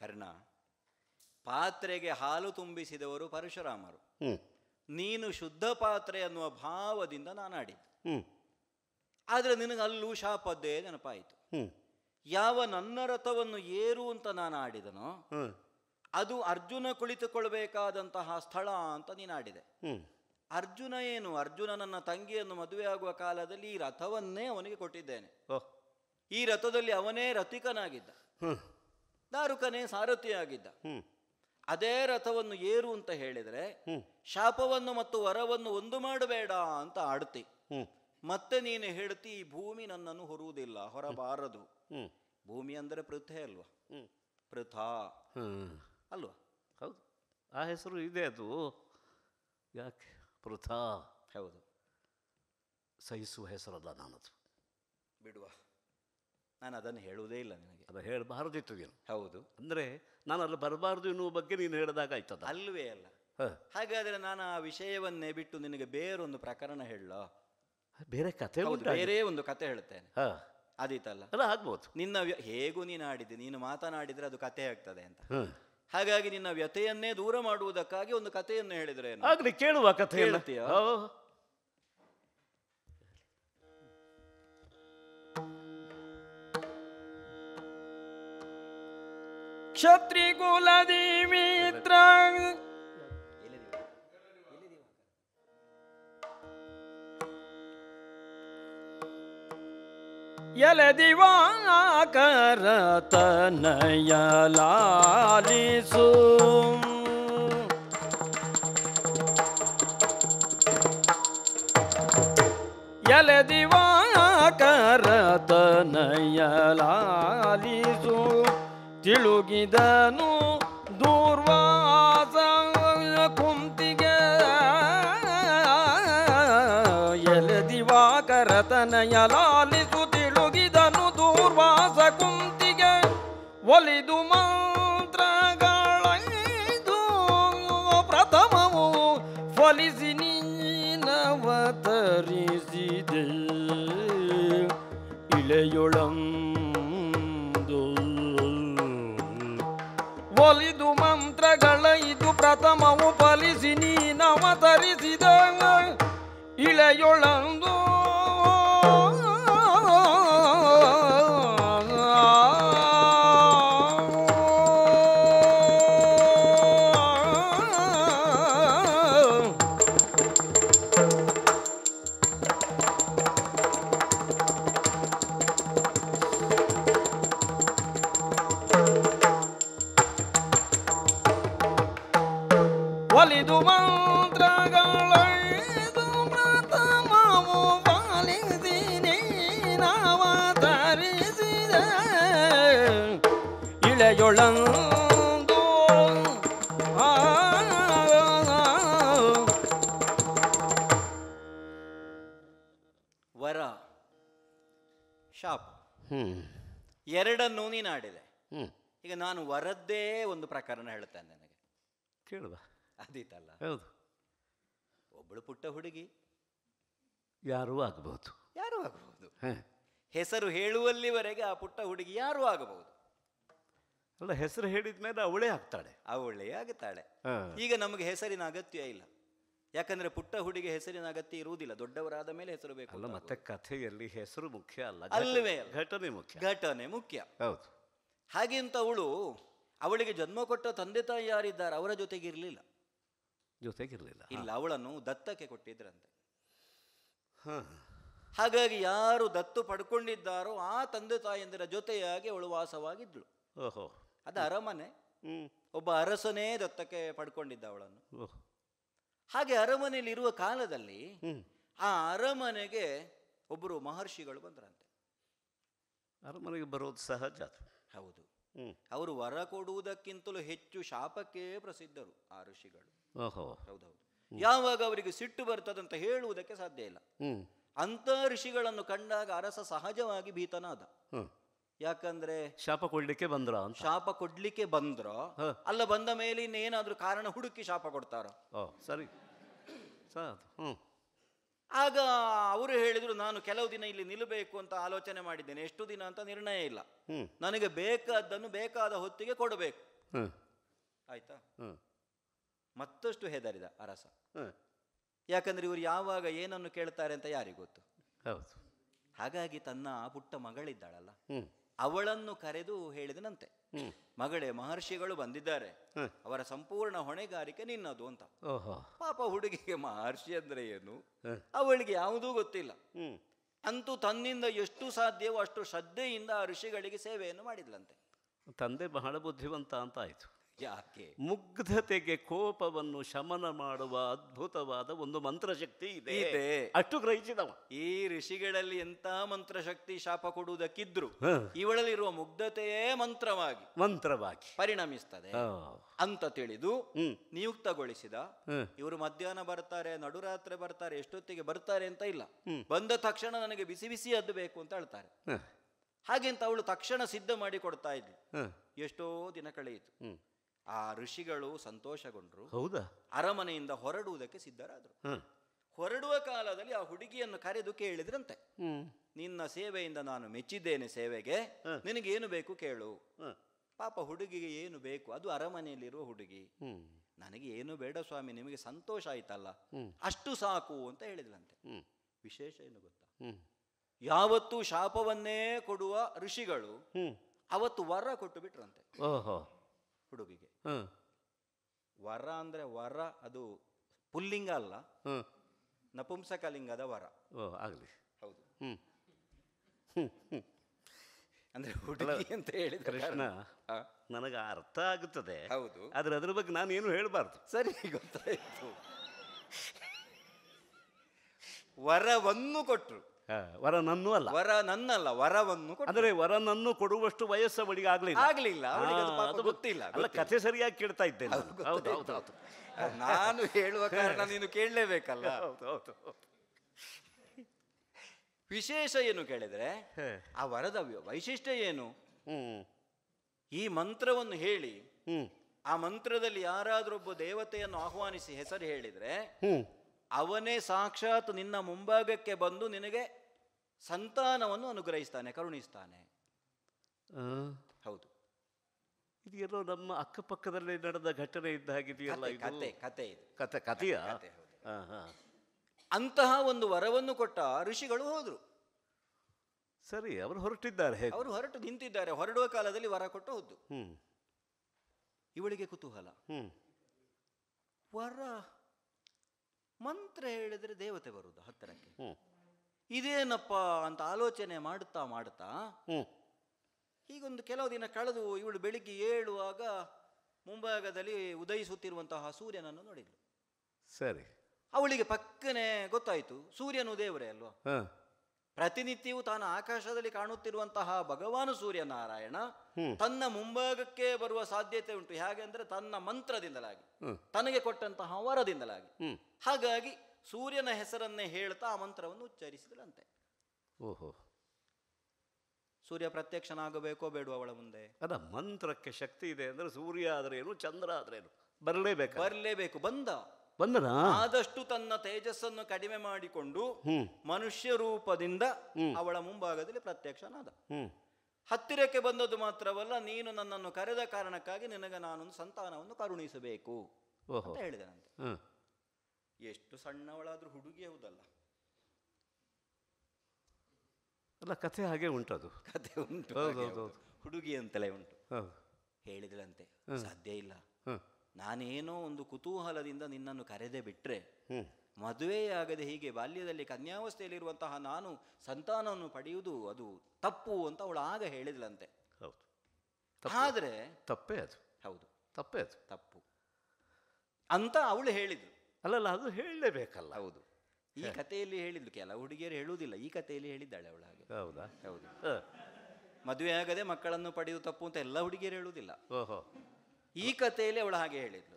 ಕರ್ಣ ಪಾತ್ರೆಗೆ ಹಾಲು ತುಂಬಿಸಿದವರು ಪರಶುರಾಮರು ನೀನು ಶುದ್ಧ ಪಾತ್ರೆ ಅನ್ನುವ ಭಾವದಿಂದ ನಾನಾಡಿದ್ದು ಆದರೆ ನಿನಗೆ ಅಲ್ಲೂ ಶಾಪದ್ದೇ ನೆನಪಾಯಿತು ಯಾವ ನನ್ನ ರಥವನ್ನು ಏರು ಅಂತ ನಾನು ಆಡಿದನೋ ಅದು ಅರ್ಜುನ ಕುಳಿತುಕೊಳ್ಬೇಕಾದಂತಹ ಸ್ಥಳ ಅಂತ ನೀನಾಡಿದೆ ಅರ್ಜುನ ಏನು ಅರ್ಜುನ ನನ್ನ ತಂಗಿಯನ್ನು ಮದುವೆಯಾಗುವ ಕಾಲದಲ್ಲಿ ಈ ರಥವನ್ನೇ ಅವನಿಗೆ ಕೊಟ್ಟಿದ್ದೇನೆ ಈ ರಥದಲ್ಲಿ ಅವನೇ ರಥಿಕನಾಗಿದ್ದ ದಾರುಕನೇ ಸಾರಥಿಯಾಗಿದ್ದ ಅದೇ ರಥವನ್ನು ಏರು ಅಂತ ಹೇಳಿದರೆ ಶಾಪವನ್ನು ಮತ್ತು ವರವನ್ನು ಒಂದು ಮಾಡಬೇಡ ಅಂತ ಆಡ್ತಿ ಮತ್ತೆ ನೀನು ಹೇಳ್ತಿ ಈ ಭೂಮಿ ನನ್ನನ್ನು ಹೊರುವುದಿಲ್ಲ ಹೊರಬಾರದು ಭೂಮಿ ಅಂದರೆ ಪೃಥೆ ಅಲ್ವಾ ಪೃಥಾ ಅಲ್ವಾ ಹೌದು ಆ ಹೆಸರು ಇದೆ ಅದು ಯಾಕೆ ಪೃಥಾ ಹೌದು ಸಹಿಸುವ ಹೆಸರಲ್ಲ ನಾನದು ಬಿಡುವ ನಾನು ಅದನ್ನು ಹೇಳುವುದೇ ಇಲ್ಲ ನಿನಗೆ ಅದು ಹೇಳಬಾರದಿತ್ತು ನೀನು ಹೌದು ಅಂದರೆ ನಾನು ಅಲ್ಲಿ ಬರಬಾರ್ದು ಎನ್ನುವ ಬಗ್ಗೆ ನೀನು ಹೇಳಿದಾಗ ಆಯ್ತದ ಅಲ್ಲವೇ ಅಲ್ಲ ಹಾಗಾದರೆ ನಾನು ಆ ವಿಷಯವನ್ನೇ ಬಿಟ್ಟು ನಿನಗೆ ಬೇರೊಂದು ಪ್ರಕರಣ ಹೇಳೋ ಬೇರೆ ಕಥೆ ಬೇರೆ ಒಂದು ಕತೆ ಹೇಳ್ತೇನೆ ಅದೀತಲ್ಲ ಅಲ್ಲ ಆಗ್ಬೋದು ನಿನ್ನ ಹೇಗೂ ನೀನು ಆಡಿದ್ದೆ ನೀನು ಮಾತನಾಡಿದರೆ ಅದು ಕತೆ ಆಗ್ತದೆ ಅಂತ ಹಾಗಾಗಿ ನಿನ್ನ ವ್ಯಥೆಯನ್ನೇ ದೂರ ಮಾಡುವುದಕ್ಕಾಗಿ ಒಂದು ಕಥೆಯನ್ನು ಹೇಳಿದರೆ ಆಗಲಿ ಕೇಳುವ ಕಥೆ ಹೇಳ್ತೀಯ ಕುಲದಿ ಮಿತ್ರ ಯಲದಿವಾಕರತನಯಲಾಲಿಸು ಯಲದಿವಾಕರತನಯಲಾಲಿಸು ತಿಳುಗಿದನು ದೂರ್ವಾಸ ಕುಂತಿಗೆ ಎಲೆದಿವಾಕರತನಯಲಾಲ ಒಲಿದು ಮಂತ್ರಗಳೈದು ಪ್ರಥಮವು ಫಲಿಸಿ ನೀನವತರಿಸಿದೆ ಇಳೆಯೊಳಂದು ಒಲಿದು ಮಂತ್ರಗಳೈದು ಪ್ರಥಮವು ಫಲಿಸಿ ನೀನವತರಿಸಿದ ಇಳೆಯೊಳಂದು ಹೇಳ್ತಾನೆ ನನಗೆ ಕೇಳ್ದ ಅದೀತಲ್ಲ ಹೌದು ಒಬ್ಬಳು ಪುಟ್ಟ ಹುಡುಗಿ ಯಾರು ಆಗಬಹುದು ಯಾರು ಆಗಬಹುದು ಹೆಸರು ಹೇಳುವಲ್ಲಿವರೆಗೆ ಆ ಪುಟ್ಟ ಹುಡುಗಿ ಯಾರು ಆಗಬಹುದು ಅಲ್ಲ ಹೆಸರು ಹೇಳಿದ ಮೇಲೆ ಅವಳೇ ಆಗ್ತಾಳೆ ಅವಳೇ ಆಗುತ್ತಾಳೆ ಈಗ ನಮಗೆ ಹೆಸರಿನ ಅಗತ್ಯ ಇಲ್ಲ ಯಾಕಂದ್ರೆ ಪುಟ್ಟ ಹುಡುಗಿ ಹೆಸರಿನ ಅಗತ್ಯ ಇರುವುದಿಲ್ಲ ದೊಡ್ಡವರಾದ ಮೇಲೆ ಹೆಸರು ಬೇಕು ಅಲ್ಲ ಮತ್ತೆ ಕಥೆಯಲ್ಲಿ ಹೆಸರು ಮುಖ್ಯ ಅಲ್ಲ ಅಲ್ಲವೇ ಘಟನೆ ಮುಖ್ಯ ಘಟನೆ ಮುಖ್ಯ ಹೌದು ಹಾಗೆಂತ ಅವಳು ಅವಳಿಗೆ ಜನ್ಮ ಕೊಟ್ಟ ತಂದೆ ತಾಯಿ ಯಾರಿದ್ದಾರೆ ಅವರ ಜೊತೆಗಿರಲಿಲ್ಲ ಜೊತೆಗಿರಲಿಲ್ಲ ಇಲ್ಲ ಅವಳನ್ನು ದತ್ತಕ್ಕೆ ಕೊಟ್ಟಿದ್ರಂತೆ ಹಾಗಾಗಿ ಯಾರು ದತ್ತು ಪಡ್ಕೊಂಡಿದ್ದಾರೋ ಆ ತಂದೆ ತಾಯಿಯಂದಿರ ಜೊತೆಯಾಗಿ ಅವಳು ವಾಸವಾಗಿದ್ಳು ಓಹೋ ಅದು ಅರಮನೆ ಒಬ್ಬ ಅರಸನೇ ದತ್ತಕ್ಕೆ ಪಡ್ಕೊಂಡಿದ್ದ ಅವಳನ್ನು ಹಾಗೆ ಅರಮನೆಯಲ್ಲಿರುವ ಇರುವ ಕಾಲದಲ್ಲಿ ಆ ಅರಮನೆಗೆ ಒಬ್ಬರು ಮಹರ್ಷಿಗಳು ಬಂದ್ರಂತೆ ಅರಮನೆಗೆ ಬರೋದು ಸಹಜ ಹೌದು ಅವರು ವರ ಕೊಡುವುದಕ್ಕಿಂತಲೂ ಹೆಚ್ಚು ಶಾಪಕ್ಕೆ ಪ್ರಸಿದ್ಧರು ಆ ಋಷಿಗಳು ಹೌದೌದು ಯಾವಾಗ ಅವರಿಗೆ ಸಿಟ್ಟು ಬರ್ತದಂತ ಹೇಳುವುದಕ್ಕೆ ಸಾಧ್ಯ ಇಲ್ಲ ಅಂತ ಋಷಿಗಳನ್ನು ಕಂಡಾಗ ಅರಸ ಸಹಜವಾಗಿ ಭೀತನಾದ ಯಾಕಂದ್ರೆ ಶಾಪ ಕೊಡ್ಲಿಕ್ಕೆ ಬಂದ್ರ ಶಾಪ ಕೊಡ್ಲಿಕ್ಕೆ ಬಂದ್ರ ಅಲ್ಲ ಬಂದ ಮೇಲೆ ಇನ್ನೇನಾದ್ರೂ ಕಾರಣ ಹುಡುಕಿ ಶಾಪ ಕೊಡ್ತಾರ ಸರಿ ಹ್ಮ್ ಆಗ ಅವರು ಹೇಳಿದರು ನಾನು ಕೆಲವು ದಿನ ಇಲ್ಲಿ ನಿಲ್ಲಬೇಕು ಅಂತ ಆಲೋಚನೆ ಮಾಡಿದ್ದೇನೆ ಎಷ್ಟು ದಿನ ಅಂತ ನಿರ್ಣಯ ಇಲ್ಲ ನನಗೆ ಬೇಕಾದ್ದನ್ನು ಬೇಕಾದ ಹೊತ್ತಿಗೆ ಕೊಡಬೇಕು ಆಯ್ತಾ ಮತ್ತಷ್ಟು ಹೆದರಿದ ಅರಸ ಯಾಕಂದ್ರೆ ಇವರು ಯಾವಾಗ ಏನನ್ನು ಕೇಳ್ತಾರೆ ಅಂತ ಯಾರಿಗೊತ್ತು ಹೌದು ಹಾಗಾಗಿ ತನ್ನ ಪುಟ್ಟ ಮಗಳಿದ್ದಾಳಲ್ಲ ಅವಳನ್ನು ಕರೆದು ಹೇಳಿದನಂತೆ ಮಗಳೇ ಮಹರ್ಷಿಗಳು ಬಂದಿದ್ದಾರೆ ಅವರ ಸಂಪೂರ್ಣ ಹೊಣೆಗಾರಿಕೆ ನಿನ್ನದು ಅಂತ ಪಾಪ ಹುಡುಗಿಗೆ ಮಹರ್ಷಿ ಅಂದ್ರೆ ಏನು ಅವಳಿಗೆ ಯಾವುದೂ ಗೊತ್ತಿಲ್ಲ ಅಂತೂ ತನ್ನಿಂದ ಎಷ್ಟು ಸಾಧ್ಯವೋ ಅಷ್ಟು ಶ್ರದ್ಧೆಯಿಂದ ಆ ಋಷಿಗಳಿಗೆ ಸೇವೆಯನ್ನು ಮಾಡಿದ್ಲಂತೆ ತಂದೆ ಬಹಳ ಬುದ್ಧಿವಂತ ಅಂತ ಆಯಿತು ಯಾಕೆ ಮುಗ್ಧತೆಗೆ ಕೋಪವನ್ನು ಶಮನ ಮಾಡುವ ಅದ್ಭುತವಾದ ಒಂದು ಮಂತ್ರಶಕ್ತಿ ಇದೆ ಇದೆ ಅಷ್ಟು ಗ್ರಹಿಸಿದವ ಈ ಋಷಿಗಳಲ್ಲಿ ಎಂತ ಮಂತ್ರಶಕ್ತಿ ಶಾಪ ಕೊಡುವುದಕ್ಕಿದ್ರು ಇವಳಲ್ಲಿರುವ ಮುಗ್ಧತೆಯೇ ಮಂತ್ರವಾಗಿ ಮಂತ್ರವಾಗಿ ಪರಿಣಮಿಸ್ತದೆ ಅಂತ ತಿಳಿದು ನಿಯುಕ್ತಗೊಳಿಸಿದ ಇವರು ಮಧ್ಯಾಹ್ನ ಬರ್ತಾರೆ ನಡುರಾತ್ರಿ ಬರ್ತಾರೆ ಎಷ್ಟೊತ್ತಿಗೆ ಬರ್ತಾರೆ ಅಂತ ಇಲ್ಲ ಬಂದ ತಕ್ಷಣ ನನಗೆ ಬಿಸಿ ಬಿಸಿ ಬೇಕು ಅಂತ ಹೇಳ್ತಾರೆ ಹಾಗೆಂತ ಅವಳು ತಕ್ಷಣ ಸಿದ್ಧ ಮಾಡಿ ಕೊಡ್ತಾ ಇದ್ಲು ಎಷ್ಟೋ ದಿನ ಕಳೆಯಿತು ಆ ಋಷಿಗಳು ಸಂತೋಷಗೊಂಡ್ರು ಹೌದಾ ಅರಮನೆಯಿಂದ ಹೊರಡುವುದಕ್ಕೆ ಸಿದ್ಧರಾದರು ಹೊರಡುವ ಕಾಲದಲ್ಲಿ ಆ ಹುಡುಗಿಯನ್ನು ಕರೆದು ಕೇಳಿದ್ರಂತೆ ನಿನ್ನ ಸೇವೆಯಿಂದ ನಾನು ಮೆಚ್ಚಿದ್ದೇನೆ ಸೇವೆಗೆ ನಿನಗೇನು ಬೇಕು ಕೇಳು ಪಾಪ ಹುಡುಗಿಗೆ ಏನು ಬೇಕು ಅದು ಅರಮನೆಯಲ್ಲಿರುವ ಹುಡುಗಿ ನನಗೆ ಏನು ಬೇಡ ಸ್ವಾಮಿ ನಿಮಗೆ ಸಂತೋಷ ಆಯ್ತಲ್ಲ ಅಷ್ಟು ಸಾಕು ಅಂತ ಹೇಳಿದ್ರಂತೆ ವಿಶೇಷ ಏನು ಗೊತ್ತಾ ಯಾವತ್ತು ಶಾಪವನ್ನೇ ಕೊಡುವ ಋಷಿಗಳು ಅವತ್ತು ವರ ಕೊಟ್ಟು ಬಿಟ್ರಂತೆ ಹುಡುಗಿಗೆ ವರ ಅಂದ್ರೆ ವರ ಅದು ಪುಲ್ಲಿಂಗ ಅಲ್ಲ ನಪುಂಸಕಲಿಂಗದ ವರ ಓ ಆಗಲಿ ಹೌದು ಅಂದ್ರೆ ಹುಡುಗಿ ಅಂತ ಹೇಳಿದ ನನಗೆ ಅರ್ಥ ಆಗುತ್ತದೆ ಹೌದು ಆದ್ರೆ ಅದ್ರ ಬಗ್ಗೆ ನಾನು ಏನು ಹೇಳಬಾರ್ದು ಸರಿ ಗೊತ್ತಾಯಿತು ವರವನ್ನು ಕೊಟ್ಟರು ವರ ನನ್ನ ಅಲ್ಲ ವರ ನನ್ನಲ್ಲ ವರವನ್ನು ಅಂದ್ರೆ ವರನನ್ನು ಕೊಡುವಷ್ಟು ವಯಸ್ಸು ಅವಳಿಗೆ ಆಗ್ಲಿಲ್ಲ ಆಗ್ಲಿಲ್ಲ ಗೊತ್ತಿಲ್ಲ ಅಲ್ಲ ಕಥೆ ಸರಿಯಾಗಿ ಕೇಳ್ತಾ ಇದ್ದೇನೆ ನಾನು ಹೇಳುವ ಕಾರಣ ನೀನು ಕೇಳಲೇಬೇಕಲ್ಲ ವಿಶೇಷ ಏನು ಕೇಳಿದ್ರೆ ಆ ವರದ ವೈಶಿಷ್ಟ್ಯ ಏನು ಈ ಮಂತ್ರವನ್ನು ಹೇಳಿ ಆ ಮಂತ್ರದಲ್ಲಿ ಒಬ್ಬ ದೇವತೆಯನ್ನು ಆಹ್ವಾನಿಸಿ ಹೆಸರು ಹೇಳಿದ್ರೆ ಅವನೇ ಸಾಕ್ಷಾತ್ ನಿನ್ನ ಮುಂಭಾಗಕ್ಕೆ ಬಂದು ನಿನಗೆ ಸಂತಾನವನ್ನು ಅನುಗ್ರಹಿಸ್ತಾನೆ ಕರುಣಿಸ್ತಾನೆ ಹೌದು ಇದು ನಮ್ಮ ಅಕ್ಕಪಕ್ಕದಲ್ಲಿ ನಡೆದ ಘಟನೆ ಇದ್ದ ಹಾಗಿದೆಯಲ್ಲ ಕತೆ ಕತೆ ಕಥೆ ಕತೆ ಕಥೆಯ ಅಂತಹ ಒಂದು ವರವನ್ನು ಕೊಟ್ಟ ಋಷಿಗಳು ಹೋದರು ಸರಿ ಅವರು ಹೊರಟಿದ್ದಾರೆ ಅವರು ಹೊರಟು ನಿಂತಿದ್ದಾರೆ ಹೊರಡುವ ಕಾಲದಲ್ಲಿ ವರ ಕೊಟ್ಟು ಹೋದ್ದು ಇವಳಿಗೆ ಕುತೂಹಲ ವರ ಮಂತ್ರ ಹೇಳಿದ್ರೆ ದೇವತೆ ಬರುವುದು ಹತ್ತಿರಕ್ಕೆ ಇದೇನಪ್ಪ ಅಂತ ಆಲೋಚನೆ ಮಾಡ್ತಾ ಮಾಡ್ತಾ ಹೀಗೊಂದು ಕೆಲವು ದಿನ ಕಳೆದು ಇವಳು ಬೆಳಿಗ್ಗೆ ಏಳುವಾಗ ಮುಂಭಾಗದಲ್ಲಿ ಉದಯಿಸುತ್ತಿರುವಂತಹ ಸೂರ್ಯನನ್ನು ನೋಡಿದ್ಲು ಸರಿ ಅವಳಿಗೆ ಪಕ್ಕನೆ ಗೊತ್ತಾಯಿತು ಸೂರ್ಯನು ದೇವರೇ ಅಲ್ವಾ ಪ್ರತಿನಿತ್ಯವೂ ತಾನು ಆಕಾಶದಲ್ಲಿ ಕಾಣುತ್ತಿರುವಂತಹ ಭಗವಾನ್ ಸೂರ್ಯನಾರಾಯಣ ತನ್ನ ಮುಂಭಾಗಕ್ಕೆ ಬರುವ ಸಾಧ್ಯತೆ ಉಂಟು ಹೇಗೆ ಅಂದ್ರೆ ತನ್ನ ಮಂತ್ರದಿಂದಲಾಗಿ ತನಗೆ ಕೊಟ್ಟಂತಹ ವರದಿಂದಲಾಗಿ ಹಾಗಾಗಿ ಸೂರ್ಯನ ಹೆಸರನ್ನೇ ಹೇಳ್ತಾ ಆ ಮಂತ್ರವನ್ನು ಉಚ್ಚರಿಸಿದ್ರಂತೆ ಓಹೋ ಸೂರ್ಯ ಪ್ರತ್ಯಕ್ಷನಾಗಬೇಕೋ ಬೇಡುವ ಅವಳ ಮುಂದೆ ಅದ ಮಂತ್ರಕ್ಕೆ ಶಕ್ತಿ ಇದೆ ಅಂದ್ರೆ ಸೂರ್ಯ ಆದ್ರೇನು ಚಂದ್ರ ಆದ್ರೇನು ಬರಲೇಬೇಕು ಬರಲೇಬೇಕು ಬಂದ ಬಂದನ ಆದಷ್ಟು ತನ್ನ ತೇಜಸ್ಸನ್ನು ಕಡಿಮೆ ಮಾಡಿಕೊಂಡು ಮನುಷ್ಯ ರೂಪದಿಂದ ಅವಳ ಮುಂಭಾಗದಲ್ಲಿ ಪ್ರತ್ಯಕ್ಷನಾದ ಹತ್ತಿರಕ್ಕೆ ಬಂದದ್ದು ಮಾತ್ರವಲ್ಲ ನೀನು ನನ್ನನ್ನು ಕರೆದ ಕಾರಣಕ್ಕಾಗಿ ನಿನಗೆ ನಾನೊಂದು ಸಂತಾನವನ್ನು ಕರುಣಿಸಬೇಕು ಅಂತ ಹೇಳಿದನಂತೆ ಎಷ್ಟು ಸಣ್ಣವಳಾದರೂ ಹುಡುಗಿ ಹೌದಲ್ಲ ಅಲ್ಲ ಕಥೆ ಹಾಗೆ ಉಂಟದು ಕಥೆ ಉಂಟು ಹುಡುಗಿ ಅಂತಲೇ ಉಂಟು ಹೇಳಿದ್ಳಂತೆ ಸಾಧ್ಯ ಇಲ್ಲ ನಾನೇನೋ ಒಂದು ಕುತೂಹಲದಿಂದ ನಿನ್ನನ್ನು ಕರೆದೇ ಬಿಟ್ಟರೆ ಮದುವೆಯಾಗದೆ ಹೀಗೆ ಬಾಲ್ಯದಲ್ಲಿ ಕನ್ಯಾವಸ್ಥೆಯಲ್ಲಿರುವಂತಹ ನಾನು ಸಂತಾನವನ್ನು ಪಡೆಯುವುದು ಅದು ತಪ್ಪು ಅಂತ ಅವಳು ಆಗ ಹೇಳಿದ್ಲಂತೆ ಹೌದು ಆದರೆ ತಪ್ಪೇ ಅದು ಹೌದು ತಪ್ಪೇ ಅದು ತಪ್ಪು ಅಂತ ಅವಳು ಹೇಳಿದ್ರು ಅಲ್ಲಲ್ಲ ಅದು ಹೇಳಲೇಬೇಕಲ್ಲ ಹೌದು ಈ ಕಥೆಯಲ್ಲಿ ಹೇಳಿದ್ಲು ಕೆಲ ಹುಡುಗಿಯರು ಹೇಳುವುದಿಲ್ಲ ಈ ಕಥೆಯಲ್ಲಿ ಹೇಳಿದ್ದಾಳೆ ಅವಳು ಹಾಗೆ ಹೌದಾ ಹೌದು ಮದುವೆ ಆಗದೆ ಮಕ್ಕಳನ್ನು ಪಡೆಯುವ ತಪ್ಪು ಅಂತ ಎಲ್ಲ ಹುಡುಗಿಯರು ಹೇಳುವುದಿಲ್ಲ ಓಹೋ ಈ ಕಥೆಯಲ್ಲಿ ಅವಳು ಹಾಗೆ ಹೇಳಿದ್ಲು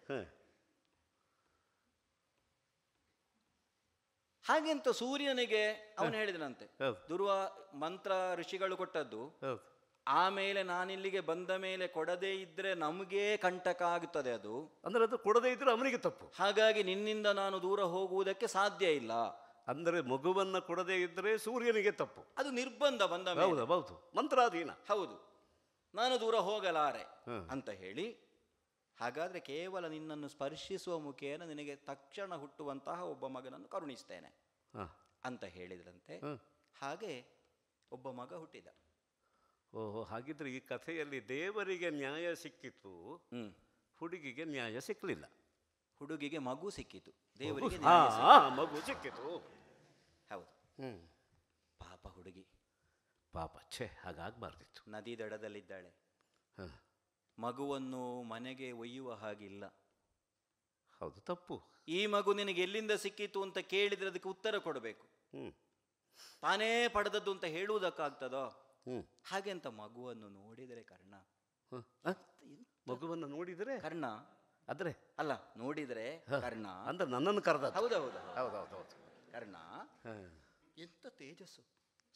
ಹಾಗೆಂತ ಸೂರ್ಯನಿಗೆ ಅವನು ಹೇಳಿದನಂತೆ ದುರ್ವ ಮಂತ್ರ ಋಷಿಗಳು ಕೊಟ್ಟದ್ದು ಆಮೇಲೆ ನಾನಿಲ್ಲಿಗೆ ಬಂದ ಮೇಲೆ ಕೊಡದೇ ಇದ್ರೆ ನಮಗೆ ಕಂಟಕ ಆಗುತ್ತದೆ ಅದು ಅಂದ್ರೆ ಅದು ಕೊಡದೇ ಇದ್ರೆ ಅವನಿಗೆ ತಪ್ಪು ಹಾಗಾಗಿ ನಿನ್ನಿಂದ ನಾನು ದೂರ ಹೋಗುವುದಕ್ಕೆ ಸಾಧ್ಯ ಇಲ್ಲ ಅಂದರೆ ಮಗುವನ್ನ ಕೊಡದೇ ಇದ್ರೆ ಸೂರ್ಯನಿಗೆ ತಪ್ಪು ಅದು ನಿರ್ಬಂಧ ಬಂದ ಹೌದು ಹೌದು ಮಂತ್ರಾಧೀನ ಹೌದು ನಾನು ದೂರ ಹೋಗಲಾರೆ ಅಂತ ಹೇಳಿ ಹಾಗಾದ್ರೆ ಕೇವಲ ನಿನ್ನನ್ನು ಸ್ಪರ್ಶಿಸುವ ಮುಖೇನ ನಿನಗೆ ತಕ್ಷಣ ಹುಟ್ಟುವಂತಹ ಒಬ್ಬ ಮಗನನ್ನು ಕರುಣಿಸ್ತೇನೆ ಅಂತ ಹೇಳಿದ್ರಂತೆ ಹಾಗೆ ಒಬ್ಬ ಮಗ ಹುಟ್ಟಿದ ಓಹೋ ಹಾಗಿದ್ರೆ ಈ ಕಥೆಯಲ್ಲಿ ದೇವರಿಗೆ ನ್ಯಾಯ ಸಿಕ್ಕಿತು ಹುಡುಗಿಗೆ ನ್ಯಾಯ ಸಿಕ್ಕಲಿಲ್ಲ ಹುಡುಗಿಗೆ ಮಗು ಸಿಕ್ಕಿತು ದೇವರಿಗೆ ಮಗು ಸಿಕ್ಕಿತು ಹೌದು ಪಾಪ ಹುಡುಗಿ ಪಾಪ ಛೇ ಹಾಗಾಗಬಾರ್ದಿತ್ತು ನದಿ ದಡದಲ್ಲಿದ್ದಾಳೆ ಮಗುವನ್ನು ಮನೆಗೆ ಒಯ್ಯುವ ಹಾಗಿಲ್ಲ ಹೌದು ತಪ್ಪು ಈ ಮಗು ನಿನಗೆ ಎಲ್ಲಿಂದ ಸಿಕ್ಕಿತು ಅಂತ ಕೇಳಿದ್ರೆ ಅದಕ್ಕೆ ಉತ್ತರ ಕೊಡಬೇಕು ತಾನೇ ಪಡೆದದ್ದು ಅಂತ ಹೇಳುವುದಕ್ಕಾಗ್ತದೋ ಹಾಗೆ ಅಂತ ಮಗುವನ್ನು ನೋಡಿದರೆ ಕರ್ಣ ಮಗುವನ್ನು ನೋಡಿದರೆ ಕರ್ಣ ಅದ್ರೆ ಅಲ್ಲ ನೋಡಿದರೆ ಕರ್ಣ ಅಂದ್ರೆ ನನ್ನನ್ನು ಕರೆದ ಹೌದೌದು ಹೌದೌದು ಕರ್ಣ ಎಂತ ತೇಜಸ್ಸು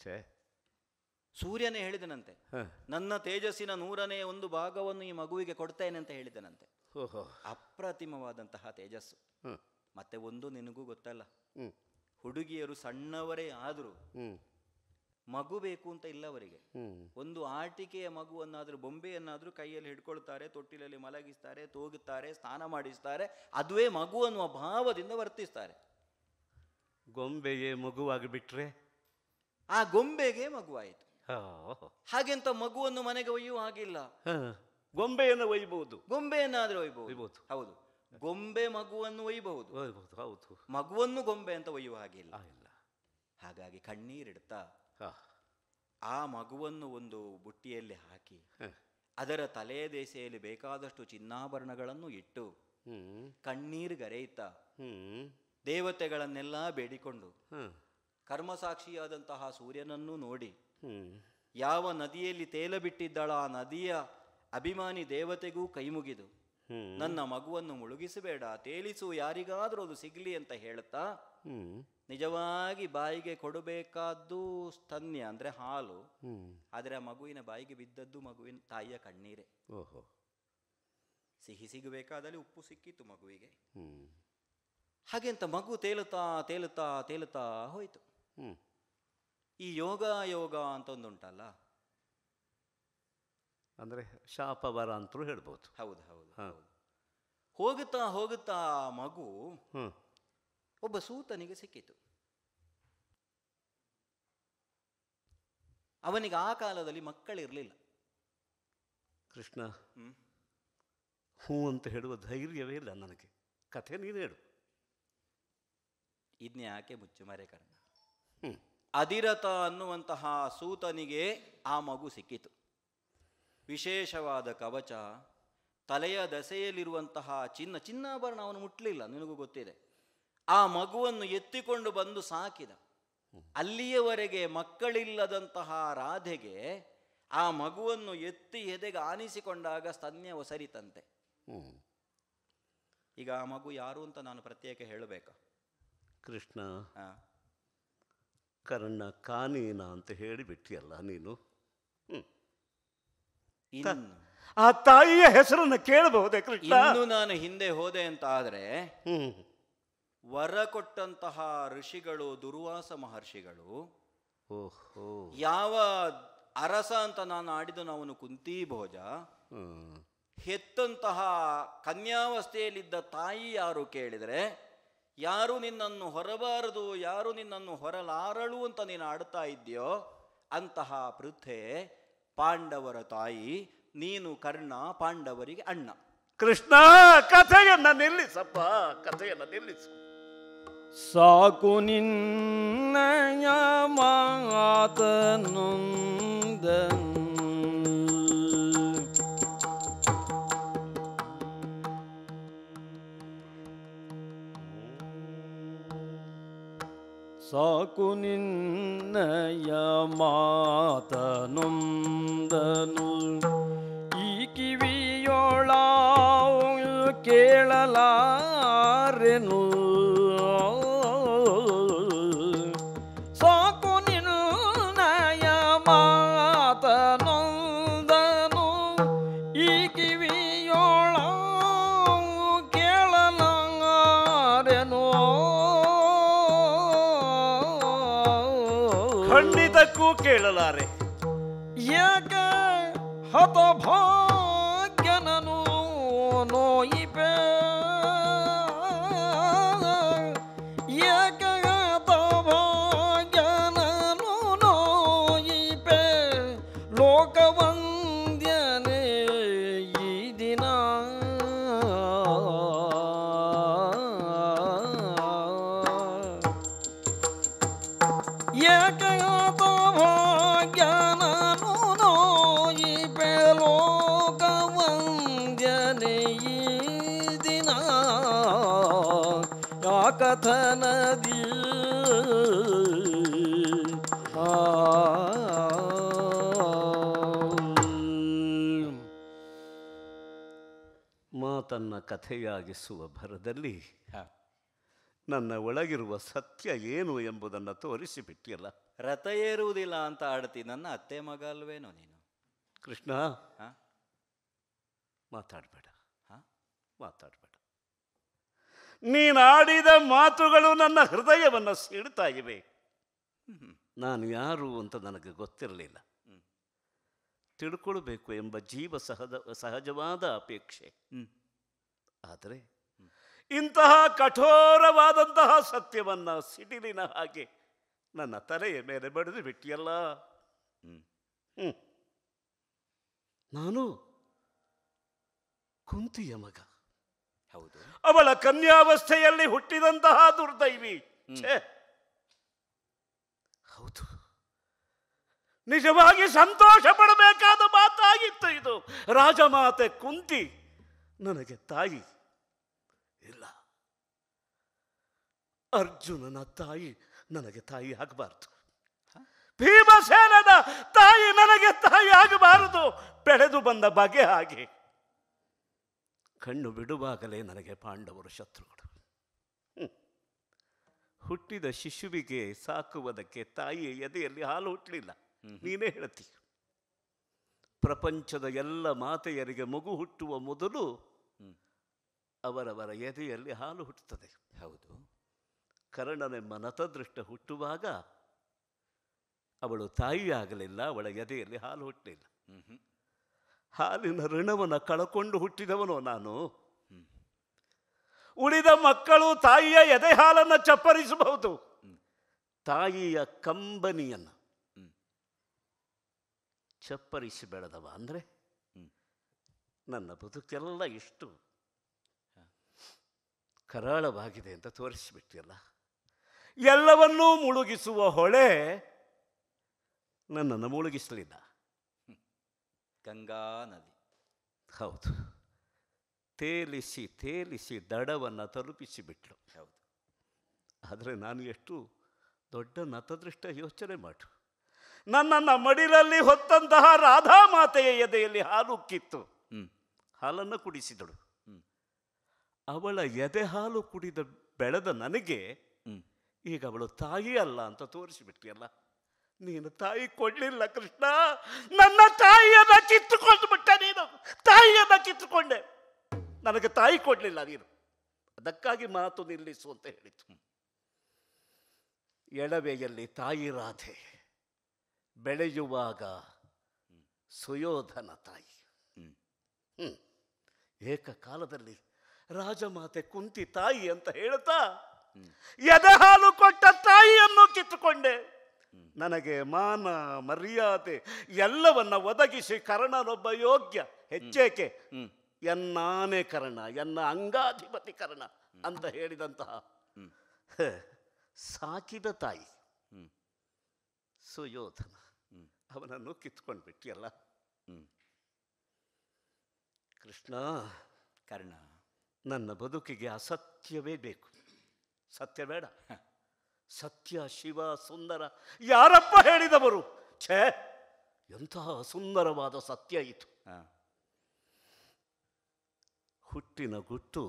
ಛೇ ಸೂರ್ಯನೇ ಹೇಳಿದನಂತೆ ನನ್ನ ತೇಜಸ್ಸಿನ ನೂರನೇ ಒಂದು ಭಾಗವನ್ನು ಈ ಮಗುವಿಗೆ ಕೊಡ್ತೇನೆ ಅಂತ ಹೇಳಿದನಂತೆ ಅಪ್ರತಿಮವಾದಂತಹ ತೇಜಸ್ಸು ಮತ್ತೆ ಒಂದು ನಿನಗೂ ಗೊತ್ತಲ್ಲ ಹುಡುಗಿಯರು ಸಣ್ಣವರೇ ಆದರೂ ಮಗು ಬೇಕು ಅಂತ ಇಲ್ಲ ಅವರಿಗೆ ಒಂದು ಆಟಿಕೆಯ ಮಗುವನ್ನಾದರೂ ಬೊಂಬೆಯನ್ನಾದರೂ ಕೈಯಲ್ಲಿ ಹಿಡ್ಕೊಳ್ತಾರೆ ತೊಟ್ಟಿಲಲ್ಲಿ ಮಲಗಿಸ್ತಾರೆ ತೋಗುತ್ತಾರೆ ಸ್ನಾನ ಮಾಡಿಸ್ತಾರೆ ಅದುವೇ ಮಗು ಅನ್ನುವ ಭಾವದಿಂದ ವರ್ತಿಸ್ತಾರೆ ಗೊಂಬೆಗೆ ಮಗುವಾಗಿಬಿಟ್ರೆ ಆ ಗೊಂಬೆಗೆ ಮಗುವಾಯಿತು ಹಾಗೆಂತ ಮಗುವನ್ನು ಮನೆಗೆ ಒಯ್ಯುವ ಹಾಗಿಲ್ಲ ಗೊಂಬೆಯನ್ನು ಒಯ್ಯಬಹುದು ಗೊಂಬೆಯನ್ನಾದ್ರೂ ಒಯ್ಯಬಹುದು ಹೌದು ಗೊಂಬೆ ಮಗುವನ್ನು ಒಯ್ಯಬಹುದು ಹೌದು ಮಗುವನ್ನು ಗೊಂಬೆ ಅಂತ ಒಯ್ಯುವ ಹಾಗಿಲ್ಲ ಹಾಗಾಗಿ ಕಣ್ಣೀರಿಡ್ತಾ ಆ ಮಗುವನ್ನು ಒಂದು ಬುಟ್ಟಿಯಲ್ಲಿ ಹಾಕಿ ಅದರ ತಲೆಯ ದೇಸೆಯಲ್ಲಿ ಬೇಕಾದಷ್ಟು ಚಿನ್ನಾಭರಣಗಳನ್ನು ಇಟ್ಟು ಕಣ್ಣೀರು ಗರೆಯುತ್ತ ದೇವತೆಗಳನ್ನೆಲ್ಲ ಬೇಡಿಕೊಂಡು ಕರ್ಮಸಾಕ್ಷಿಯಾದಂತಹ ಸೂರ್ಯನನ್ನು ನೋಡಿ ಯಾವ ನದಿಯಲ್ಲಿ ತೇಲ ಬಿಟ್ಟಿದ್ದಾಳ ಆ ನದಿಯ ಅಭಿಮಾನಿ ದೇವತೆಗೂ ಕೈಮುಗಿದು ನನ್ನ ಮಗುವನ್ನು ಮುಳುಗಿಸಬೇಡ ತೇಲಿಸು ಯಾರಿಗಾದರೂ ಅದು ಸಿಗ್ಲಿ ಅಂತ ಹೇಳ್ತಾ ನಿಜವಾಗಿ ಬಾಯಿಗೆ ಕೊಡಬೇಕಾದ್ದು ಸ್ತನ್ಯ ಅಂದ್ರೆ ಹಾಲು ಆದ್ರೆ ಆ ಮಗುವಿನ ಬಾಯಿಗೆ ಬಿದ್ದದ್ದು ಮಗುವಿನ ತಾಯಿಯ ಕಣ್ಣೀರೆ ಓಹೋ ಸಿಹಿ ಸಿಗಬೇಕಾದಲ್ಲಿ ಉಪ್ಪು ಸಿಕ್ಕಿತ್ತು ಮಗುವಿಗೆ ಹಾಗೆಂತ ಮಗು ತೇಲುತ್ತಾ ತೇಲುತ್ತಾ ತೇಲುತ್ತಾ ಹೋಯಿತು ಈ ಯೋಗ ಯೋಗ ಅಂತ ಒಂದುಂಟಲ್ಲ ಅಂದರೆ ಶಾಪವರ ಅಂತಲೂ ಹೇಳ್ಬೋದು ಹೌದು ಹೌದು ಹೌದು ಹೋಗುತ್ತಾ ಹೋಗುತ್ತಾ ಮಗು ಒಬ್ಬ ಸೂತನಿಗೆ ಸಿಕ್ಕಿತು ಅವನಿಗೆ ಆ ಕಾಲದಲ್ಲಿ ಮಕ್ಕಳಿರಲಿಲ್ಲ ಕೃಷ್ಣ ಹ್ಞೂ ಅಂತ ಹೇಳುವ ಧೈರ್ಯವೇ ಇಲ್ಲ ನನಗೆ ಕಥೆ ನೀನು ಹೇಳು ಇದನ್ನೇ ಯಾಕೆ ಮುಚ್ಚು ಮರೆ ಕರ್ಣ ಅದಿರತ ಅನ್ನುವಂತಹ ಸೂತನಿಗೆ ಆ ಮಗು ಸಿಕ್ಕಿತು ವಿಶೇಷವಾದ ಕವಚ ತಲೆಯ ದಸೆಯಲ್ಲಿರುವಂತಹ ಚಿನ್ನ ಚಿನ್ನಾಭರಣ ಅವನು ಮುಟ್ಟಲಿಲ್ಲ ನಿನಗೂ ಗೊತ್ತಿದೆ ಆ ಮಗುವನ್ನು ಎತ್ತಿಕೊಂಡು ಬಂದು ಸಾಕಿದ ಅಲ್ಲಿಯವರೆಗೆ ಮಕ್ಕಳಿಲ್ಲದಂತಹ ರಾಧೆಗೆ ಆ ಮಗುವನ್ನು ಎತ್ತಿ ಎದೆಗೆ ಆನಿಸಿಕೊಂಡಾಗ ಸ್ತನ್ಯ ಒಸರಿತಂತೆ ಈಗ ಆ ಮಗು ಯಾರು ಅಂತ ನಾನು ಪ್ರತ್ಯೇಕ ಹೇಳಬೇಕು ಕೃಷ್ಣ ಕರ್ಣ ಕಾನೀನ ಅಂತ ಹೇಳಿಬಿಟ್ಟಿಯಲ್ಲ ನೀನು ಆ ತಾಯಿಯ ಹೆಸರನ್ನು ಕೇಳಬಹುದೇ ಕೃಷ್ಣ ಇನ್ನು ನಾನು ಹಿಂದೆ ಹೋದೆ ಅಂತ ಆದರೆ ವರ ಕೊಟ್ಟಂತಹ ಋಷಿಗಳು ದುರ್ವಾಸ ಮಹರ್ಷಿಗಳು ಓಹೋ ಯಾವ ಅರಸ ಅಂತ ನಾನು ಆಡಿದನು ಅವನು ಕುಂತಿ ಭೋಜ ಹೆತ್ತಂತಹ ಕನ್ಯಾವಸ್ಥೆಯಲ್ಲಿದ್ದ ತಾಯಿ ಯಾರು ಕೇಳಿದರೆ ಯಾರು ನಿನ್ನನ್ನು ಹೊರಬಾರದು ಯಾರು ನಿನ್ನನ್ನು ಹೊರಲಾರಳು ಅಂತ ನೀನು ಆಡ್ತಾ ಇದ್ದೀಯೋ ಅಂತಹ ಪೃಥೆ ಪಾಂಡವರ ತಾಯಿ ನೀನು ಕರ್ಣ ಪಾಂಡವರಿಗೆ ಅಣ್ಣ ಕೃಷ್ಣ ಕಥೆಯನ್ನ ನಿಲ್ಲಿಸಪ್ಪ ಕಥೆಯನ್ನ ನಿಲ್ಲಿಸು ಸಾಕು ನಿನ್ನ ಮಾತನೊಂದನು ಸಾಕು ನಿನ್ನಯ ಮಾತನೊಂದನು ಈ ಕಿವಿಯೋಳ ಕೇಳಲಾರೆನು ಖಂಡಿತಕ್ಕೂ ಕೇಳಲಾರೆ ಹತ ಹತಭಾಗ್ಯನನು ನೋಯಿಪೇ ಕಥೆಯಾಗಿಸುವ ಭರದಲ್ಲಿ ನನ್ನ ಒಳಗಿರುವ ಸತ್ಯ ಏನು ಎಂಬುದನ್ನು ತೋರಿಸಿಬಿಟ್ಟಿಯಲ್ಲ ರಥ ಏರುವುದಿಲ್ಲ ಅಂತ ಆಡ್ತಿ ನನ್ನ ಅತ್ತೆ ಮಗ ಅಲ್ವೇನೋ ನೀನು ಕೃಷ್ಣ ಮಾತಾಡಬೇಡ ಮಾತಾಡಬೇಡ ನೀನಾಡಿದ ಮಾತುಗಳು ನನ್ನ ಹೃದಯವನ್ನು ಸೀಡ್ತಾ ಇವೆ ನಾನು ಯಾರು ಅಂತ ನನಗೆ ಗೊತ್ತಿರಲಿಲ್ಲ ತಿಳ್ಕೊಳ್ಬೇಕು ಎಂಬ ಜೀವ ಸಹಜ ಸಹಜವಾದ ಅಪೇಕ್ಷೆ ಆದರೆ ಇಂತಹ ಕಠೋರವಾದಂತಹ ಸತ್ಯವನ್ನ ಸಿಡಿಲಿನ ಹಾಗೆ ನನ್ನ ತಲೆಯ ಮೇಲೆ ಬಡಿದು ಬಿಟ್ಟಿಯಲ್ಲ ನಾನು ಕುಂತಿಯ ಮಗ ಹೌದು ಅವಳ ಕನ್ಯಾವಸ್ಥೆಯಲ್ಲಿ ಹುಟ್ಟಿದಂತಹ ದುರ್ದೈವಿ ಹೌದು ನಿಜವಾಗಿ ಸಂತೋಷ ಪಡಬೇಕಾದ ಮಾತಾಗಿತ್ತು ಇದು ರಾಜಮಾತೆ ಕುಂತಿ ನನಗೆ ತಾಯಿ ಇಲ್ಲ ಅರ್ಜುನನ ತಾಯಿ ನನಗೆ ತಾಯಿ ಆಗಬಾರ್ದು ಭೀಮಸೇನದ ತಾಯಿ ನನಗೆ ತಾಯಿ ಆಗಬಾರದು ಬೆಳೆದು ಬಂದ ಬಗೆ ಹಾಗೆ ಕಣ್ಣು ಬಿಡುವಾಗಲೇ ನನಗೆ ಪಾಂಡವರು ಶತ್ರುಗಳು ಹುಟ್ಟಿದ ಶಿಶುವಿಗೆ ಸಾಕುವುದಕ್ಕೆ ತಾಯಿಯ ಎದೆಯಲ್ಲಿ ಹಾಲು ಹುಟ್ಟಲಿಲ್ಲ ನೀನೇ ಹೇಳ್ತೀಯ ಪ್ರಪಂಚದ ಎಲ್ಲ ಮಾತೆಯರಿಗೆ ಮಗು ಹುಟ್ಟುವ ಮೊದಲು ಅವರವರ ಎದೆಯಲ್ಲಿ ಹಾಲು ಹುಟ್ಟುತ್ತದೆ ಹೌದು ಕರ್ಣನೆಂಬ ನತದೃಷ್ಟ ಹುಟ್ಟುವಾಗ ಅವಳು ತಾಯಿಯಾಗಲಿಲ್ಲ ಅವಳ ಎದೆಯಲ್ಲಿ ಹಾಲು ಹುಟ್ಟಲಿಲ್ಲ ಹಾಲಿನ ಋಣವನ್ನು ಕಳಕೊಂಡು ಹುಟ್ಟಿದವನು ನಾನು ಉಳಿದ ಮಕ್ಕಳು ತಾಯಿಯ ಎದೆ ಹಾಲನ್ನು ಚಪ್ಪರಿಸಬಹುದು ತಾಯಿಯ ಕಂಬನಿಯನ್ನು ಚಪ್ಪರಿಸಿ ಬೆಳೆದವ ಅಂದರೆ ನನ್ನ ಬದುಕೆಲ್ಲ ಇಷ್ಟು ಕರಾಳವಾಗಿದೆ ಅಂತ ತೋರಿಸಿಬಿಟ್ಟಿಲ್ಲ ಎಲ್ಲವನ್ನೂ ಮುಳುಗಿಸುವ ಹೊಳೆ ನನ್ನನ್ನು ಮುಳುಗಿಸಲಿಲ್ಲ ಗಂಗಾ ನದಿ ಹೌದು ತೇಲಿಸಿ ತೇಲಿಸಿ ದಡವನ್ನು ತಲುಪಿಸಿ ಹೌದು ಆದರೆ ನಾನು ಎಷ್ಟು ದೊಡ್ಡ ನತದೃಷ್ಟ ಯೋಚನೆ ಮಾಡು ನನ್ನನ್ನು ಮಡಿಲಲ್ಲಿ ಹೊತ್ತಂತಹ ರಾಧಾ ಮಾತೆಯ ಎದೆಯಲ್ಲಿ ಹಾಲುಕ್ಕಿತ್ತು ಹಾಲನ್ನು ಕುಡಿಸಿದಳು ಅವಳ ಎದೆ ಹಾಲು ಕುಡಿದ ಬೆಳೆದ ನನಗೆ ಈಗ ಅವಳು ತಾಯಿ ಅಲ್ಲ ಅಂತ ತೋರಿಸಿಬಿಟ್ಟಿಯಲ್ಲ ನೀನು ತಾಯಿ ಕೊಡಲಿಲ್ಲ ಕೃಷ್ಣ ನನ್ನ ತಾಯಿಯನ್ನು ಕಿತ್ತುಕೊಂಡು ಬಿಟ್ಟೆ ನೀನು ತಾಯಿಯನ್ನು ಕಿತ್ತುಕೊಂಡೆ ನನಗೆ ತಾಯಿ ಕೊಡಲಿಲ್ಲ ನೀನು ಅದಕ್ಕಾಗಿ ಮಾತು ನಿಲ್ಲಿಸು ಅಂತ ಹೇಳಿತು ಎಡವೆಯಲ್ಲಿ ತಾಯಿ ರಾಧೆ ಬೆಳೆಯುವಾಗ ಸುಯೋಧನ ತಾಯಿ ಹ್ಞೂ ಏಕಕಾಲದಲ್ಲಿ ರಾಜಮಾತೆ ಕುಂತಿ ತಾಯಿ ಅಂತ ಹೇಳುತ್ತಾ ಎದೆ ಹಾಲು ಕೊಟ್ಟ ತಾಯಿಯನ್ನು ಕಿತ್ತುಕೊಂಡೆ ನನಗೆ ಮಾನ ಮರ್ಯಾದೆ ಎಲ್ಲವನ್ನ ಒದಗಿಸಿ ಕರ್ಣನೊಬ್ಬ ಯೋಗ್ಯ ಹೆಚ್ಚೇಕೆ ಎನ್ನಾನೇ ಕರ್ಣ ಎನ್ನ ಅಂಗಾಧಿಪತಿ ಕರ್ಣ ಅಂತ ಹೇಳಿದಂತಹ ಸಾಕಿದ ತಾಯಿ ಸುಯೋಧನ ಅವನನ್ನು ಕಿತ್ಕೊಂಡು ಬಿಟ್ಟಿಯಲ್ಲ ಕೃಷ್ಣ ಕರ್ಣ ನನ್ನ ಬದುಕಿಗೆ ಅಸತ್ಯವೇ ಬೇಕು ಸತ್ಯ ಬೇಡ ಸತ್ಯ ಶಿವ ಸುಂದರ ಯಾರಪ್ಪ ಹೇಳಿದವರು ಛೇ ಎಂತಹ ಸುಂದರವಾದ ಸತ್ಯ ಇತ್ತು ಹುಟ್ಟಿನ ಗುಟ್ಟು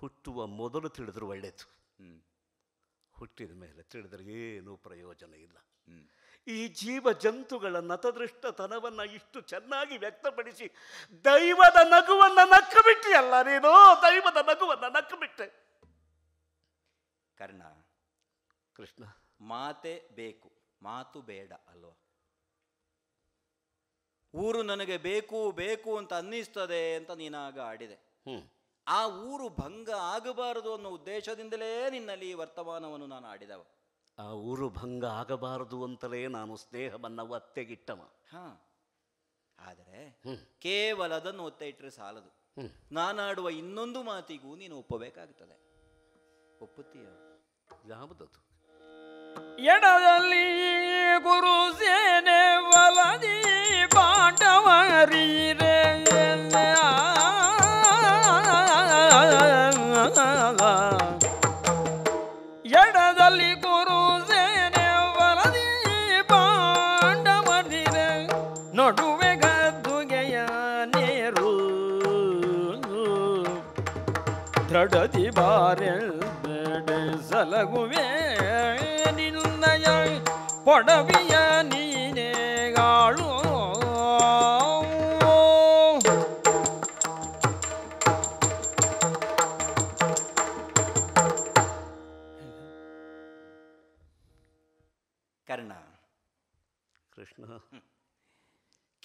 ಹುಟ್ಟುವ ಮೊದಲು ತಿಳಿದ್ರು ಒಳ್ಳೆಯದು ಹುಟ್ಟಿದ ಮೇಲೆ ತಿಳಿದ್ರೆ ಏನೂ ಪ್ರಯೋಜನ ಇಲ್ಲ ಈ ಜೀವ ಜಂತುಗಳ ನತದೃಷ್ಟತನವನ್ನು ಇಷ್ಟು ಚೆನ್ನಾಗಿ ವ್ಯಕ್ತಪಡಿಸಿ ದೈವದ ನಗುವನ್ನು ಬಿಟ್ಟಿ ಅಲ್ಲ ನೀನು ದೈವದ ನಗುವನ್ನು ನಕ್ಕ ಬಿಟ್ಟೆ ಕರ್ಣ ಕೃಷ್ಣ ಮಾತೆ ಬೇಕು ಮಾತು ಬೇಡ ಅಲ್ವ ಊರು ನನಗೆ ಬೇಕು ಬೇಕು ಅಂತ ಅನ್ನಿಸ್ತದೆ ಅಂತ ನೀನಾಗ ಆಡಿದೆ ಆ ಊರು ಭಂಗ ಆಗಬಾರದು ಅನ್ನೋ ಉದ್ದೇಶದಿಂದಲೇ ನಿನ್ನಲ್ಲಿ ಈ ವರ್ತಮಾನವನ್ನು ನಾನು ಆಡಿದವ ಆ ಊರು ಭಂಗ ಆಗಬಾರದು ಅಂತಲೇ ನಾನು ಸ್ನೇಹವನ್ನು ಒತ್ತೆಗಿಟ್ಟವ ಹಾಂ ಆದರೆ ಕೇವಲ ಅದನ್ನು ಒತ್ತೆ ಇಟ್ಟರೆ ಸಾಲದು ನಾನಾಡುವ ಇನ್ನೊಂದು ಮಾತಿಗೂ ನೀನು ಒಪ್ಪಬೇಕಾಗ್ತದೆ ಒಪ್ಪುತ್ತೀಯ ಯಾವುದದು ಎಡದಲ್ಲಿ ಗುರು ಸೇನೆ ಬಲದಿ ಪಾಂಡವರೀರೆ ತಗುವೆ ನಿನ್ನಯ ಪೊಡವಿಯ ನೀನೇಗಾಳು ಕರ್ಣ ಕೃಷ್ಣ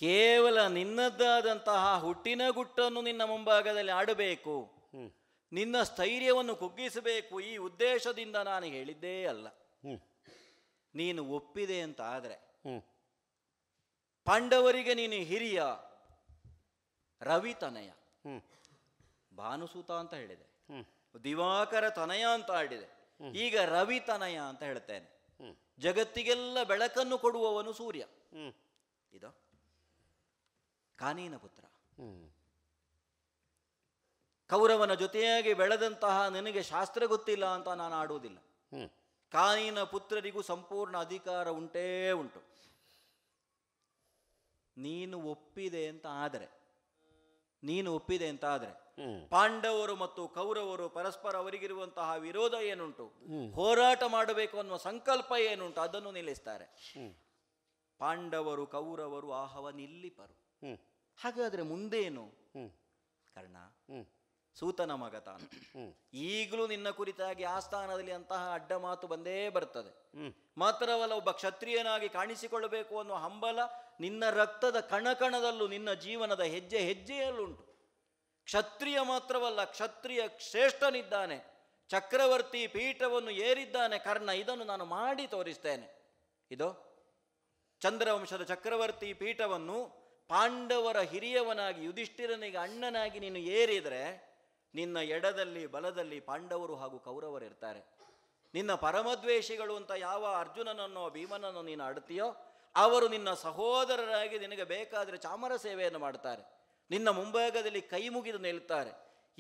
ಕೇವಲ ನಿನ್ನದ್ದಾದಂತಹ ಹುಟ್ಟಿನ ಗುಟ್ಟನ್ನು ನಿನ್ನ ಮುಂಭಾಗದಲ್ಲಿ ಆಡಬೇಕು ನಿನ್ನ ಸ್ಥೈರ್ಯವನ್ನು ಕುಗ್ಗಿಸಬೇಕು ಈ ಉದ್ದೇಶದಿಂದ ನಾನು ಹೇಳಿದ್ದೇ ಅಲ್ಲ ನೀನು ಒಪ್ಪಿದೆ ಅಂತ ಆದರೆ ಪಾಂಡವರಿಗೆ ನೀನು ಹಿರಿಯ ರವಿ ತನಯ ಭಾನುಸೂತ ಅಂತ ಹೇಳಿದೆ ದಿವಾಕರ ತನಯ ಅಂತ ಆಡಿದೆ ಈಗ ರವಿತನಯ ಅಂತ ಹೇಳ್ತೇನೆ ಜಗತ್ತಿಗೆಲ್ಲ ಬೆಳಕನ್ನು ಕೊಡುವವನು ಸೂರ್ಯ ಇದು ಕಾನೀನ ಪುತ್ರ ಕೌರವನ ಜೊತೆಯಾಗಿ ಬೆಳೆದಂತಹ ನಿನಗೆ ಶಾಸ್ತ್ರ ಗೊತ್ತಿಲ್ಲ ಅಂತ ನಾನು ಆಡುವುದಿಲ್ಲ ಕಾಯಿನ ಪುತ್ರರಿಗೂ ಸಂಪೂರ್ಣ ಅಧಿಕಾರ ಉಂಟೇ ಉಂಟು ನೀನು ಒಪ್ಪಿದೆ ಅಂತ ಆದರೆ ನೀನು ಒಪ್ಪಿದೆ ಅಂತ ಆದರೆ ಪಾಂಡವರು ಮತ್ತು ಕೌರವರು ಪರಸ್ಪರ ಅವರಿಗಿರುವಂತಹ ವಿರೋಧ ಏನುಂಟು ಹೋರಾಟ ಮಾಡಬೇಕು ಅನ್ನುವ ಸಂಕಲ್ಪ ಏನುಂಟು ಅದನ್ನು ನಿಲ್ಲಿಸ್ತಾರೆ ಪಾಂಡವರು ಕೌರವರು ಆಹವ ನಿಲ್ಲಿಪರು ಹಾಗಾದ್ರೆ ಮುಂದೇನು ಕರ್ಣ ಸೂತನ ಮಗತ ಈಗಲೂ ನಿನ್ನ ಕುರಿತಾಗಿ ಆ ಸ್ಥಾನದಲ್ಲಿ ಅಂತಹ ಅಡ್ಡ ಮಾತು ಬಂದೇ ಬರ್ತದೆ ಮಾತ್ರವಲ್ಲ ಒಬ್ಬ ಕ್ಷತ್ರಿಯನಾಗಿ ಕಾಣಿಸಿಕೊಳ್ಳಬೇಕು ಅನ್ನೋ ಹಂಬಲ ನಿನ್ನ ರಕ್ತದ ಕಣಕಣದಲ್ಲೂ ನಿನ್ನ ಜೀವನದ ಹೆಜ್ಜೆ ಹೆಜ್ಜೆಯಲ್ಲೂಂಟು ಕ್ಷತ್ರಿಯ ಮಾತ್ರವಲ್ಲ ಕ್ಷತ್ರಿಯ ಶ್ರೇಷ್ಠನಿದ್ದಾನೆ ಚಕ್ರವರ್ತಿ ಪೀಠವನ್ನು ಏರಿದ್ದಾನೆ ಕರ್ಣ ಇದನ್ನು ನಾನು ಮಾಡಿ ತೋರಿಸ್ತೇನೆ ಇದು ಚಂದ್ರವಂಶದ ಚಕ್ರವರ್ತಿ ಪೀಠವನ್ನು ಪಾಂಡವರ ಹಿರಿಯವನಾಗಿ ಯುಧಿಷ್ಠಿರನಿಗೆ ಅಣ್ಣನಾಗಿ ನೀನು ಏರಿದರೆ ನಿನ್ನ ಎಡದಲ್ಲಿ ಬಲದಲ್ಲಿ ಪಾಂಡವರು ಹಾಗೂ ಕೌರವರಿರ್ತಾರೆ ನಿನ್ನ ಪರಮದ್ವೇಷಿಗಳು ಅಂತ ಯಾವ ಅರ್ಜುನನನ್ನೋ ಭೀಮನನ್ನೋ ನೀನು ಆಡ್ತೀಯೋ ಅವರು ನಿನ್ನ ಸಹೋದರರಾಗಿ ನಿನಗೆ ಬೇಕಾದರೆ ಚಾಮರ ಸೇವೆಯನ್ನು ಮಾಡ್ತಾರೆ ನಿನ್ನ ಮುಂಭಾಗದಲ್ಲಿ ಕೈ ಮುಗಿದು ನಿಲ್ತಾರೆ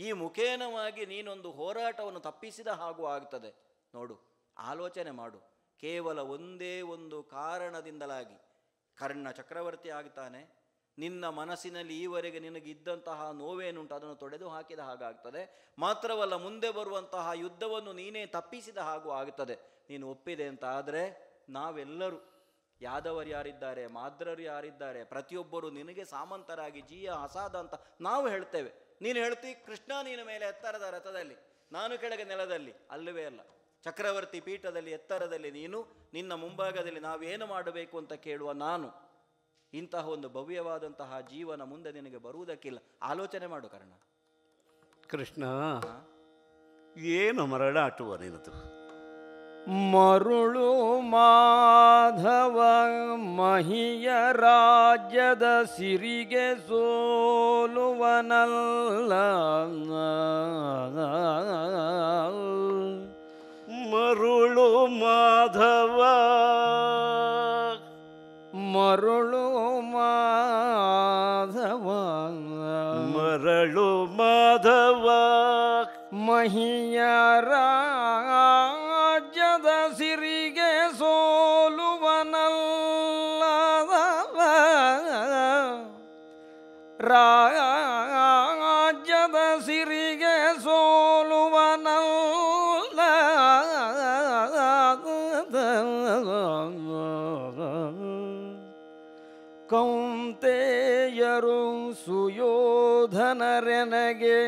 ಈ ಮುಖೇನವಾಗಿ ನೀನೊಂದು ಹೋರಾಟವನ್ನು ತಪ್ಪಿಸಿದ ಹಾಗೂ ಆಗ್ತದೆ ನೋಡು ಆಲೋಚನೆ ಮಾಡು ಕೇವಲ ಒಂದೇ ಒಂದು ಕಾರಣದಿಂದಲಾಗಿ ಕರ್ಣ ಚಕ್ರವರ್ತಿ ಆಗ್ತಾನೆ ನಿನ್ನ ಮನಸ್ಸಿನಲ್ಲಿ ಈವರೆಗೆ ನಿನಗಿದ್ದಂತಹ ನೋವೇನುಂಟು ಅದನ್ನು ತೊಡೆದು ಹಾಕಿದ ಹಾಗಾಗ್ತದೆ ಮಾತ್ರವಲ್ಲ ಮುಂದೆ ಬರುವಂತಹ ಯುದ್ಧವನ್ನು ನೀನೇ ತಪ್ಪಿಸಿದ ಹಾಗೂ ಆಗುತ್ತದೆ ನೀನು ಒಪ್ಪಿದೆ ಅಂತ ಆದರೆ ನಾವೆಲ್ಲರೂ ಯಾದವರು ಯಾರಿದ್ದಾರೆ ಮಾದ್ರರು ಯಾರಿದ್ದಾರೆ ಪ್ರತಿಯೊಬ್ಬರು ನಿನಗೆ ಸಾಮಂತರಾಗಿ ಜೀಯ ಅಸಾದ ಅಂತ ನಾವು ಹೇಳ್ತೇವೆ ನೀನು ಹೇಳ್ತಿ ಕೃಷ್ಣ ನೀನ ಮೇಲೆ ಎತ್ತರದ ರಥದಲ್ಲಿ ನಾನು ಕೆಳಗೆ ನೆಲದಲ್ಲಿ ಅಲ್ಲವೇ ಅಲ್ಲ ಚಕ್ರವರ್ತಿ ಪೀಠದಲ್ಲಿ ಎತ್ತರದಲ್ಲಿ ನೀನು ನಿನ್ನ ಮುಂಭಾಗದಲ್ಲಿ ನಾವೇನು ಮಾಡಬೇಕು ಅಂತ ಕೇಳುವ ನಾನು ಇಂತಹ ಒಂದು ಭವ್ಯವಾದಂತಹ ಜೀವನ ಮುಂದೆ ನಿನಗೆ ಬರುವುದಕ್ಕಿಲ್ಲ ಆಲೋಚನೆ ಮಾಡು ಕರ್ಣ ಕೃಷ್ಣ ಏನು ಮರಳಾಟುವ ನಿನದು ಮರುಳು ಮಾಧವ ಮಹಿಯ ರಾಜ್ಯದ ಸಿರಿಗೆ ಸೋಲುವನಲ್ಲ ಮರುಳು ಮಾಧವ ಮಹಿಯ ರಾಜ್ಯದ ಸಿರಿಗೆ ಸೋಲುವನಲ್ಲ ರಾಜ್ಯದ ಸಿರಿಗೆ ಸೋಲುವನಲ್ಲ ಕೌಂತೆಯರು ಸುಯೋಧನರೆನಗೆ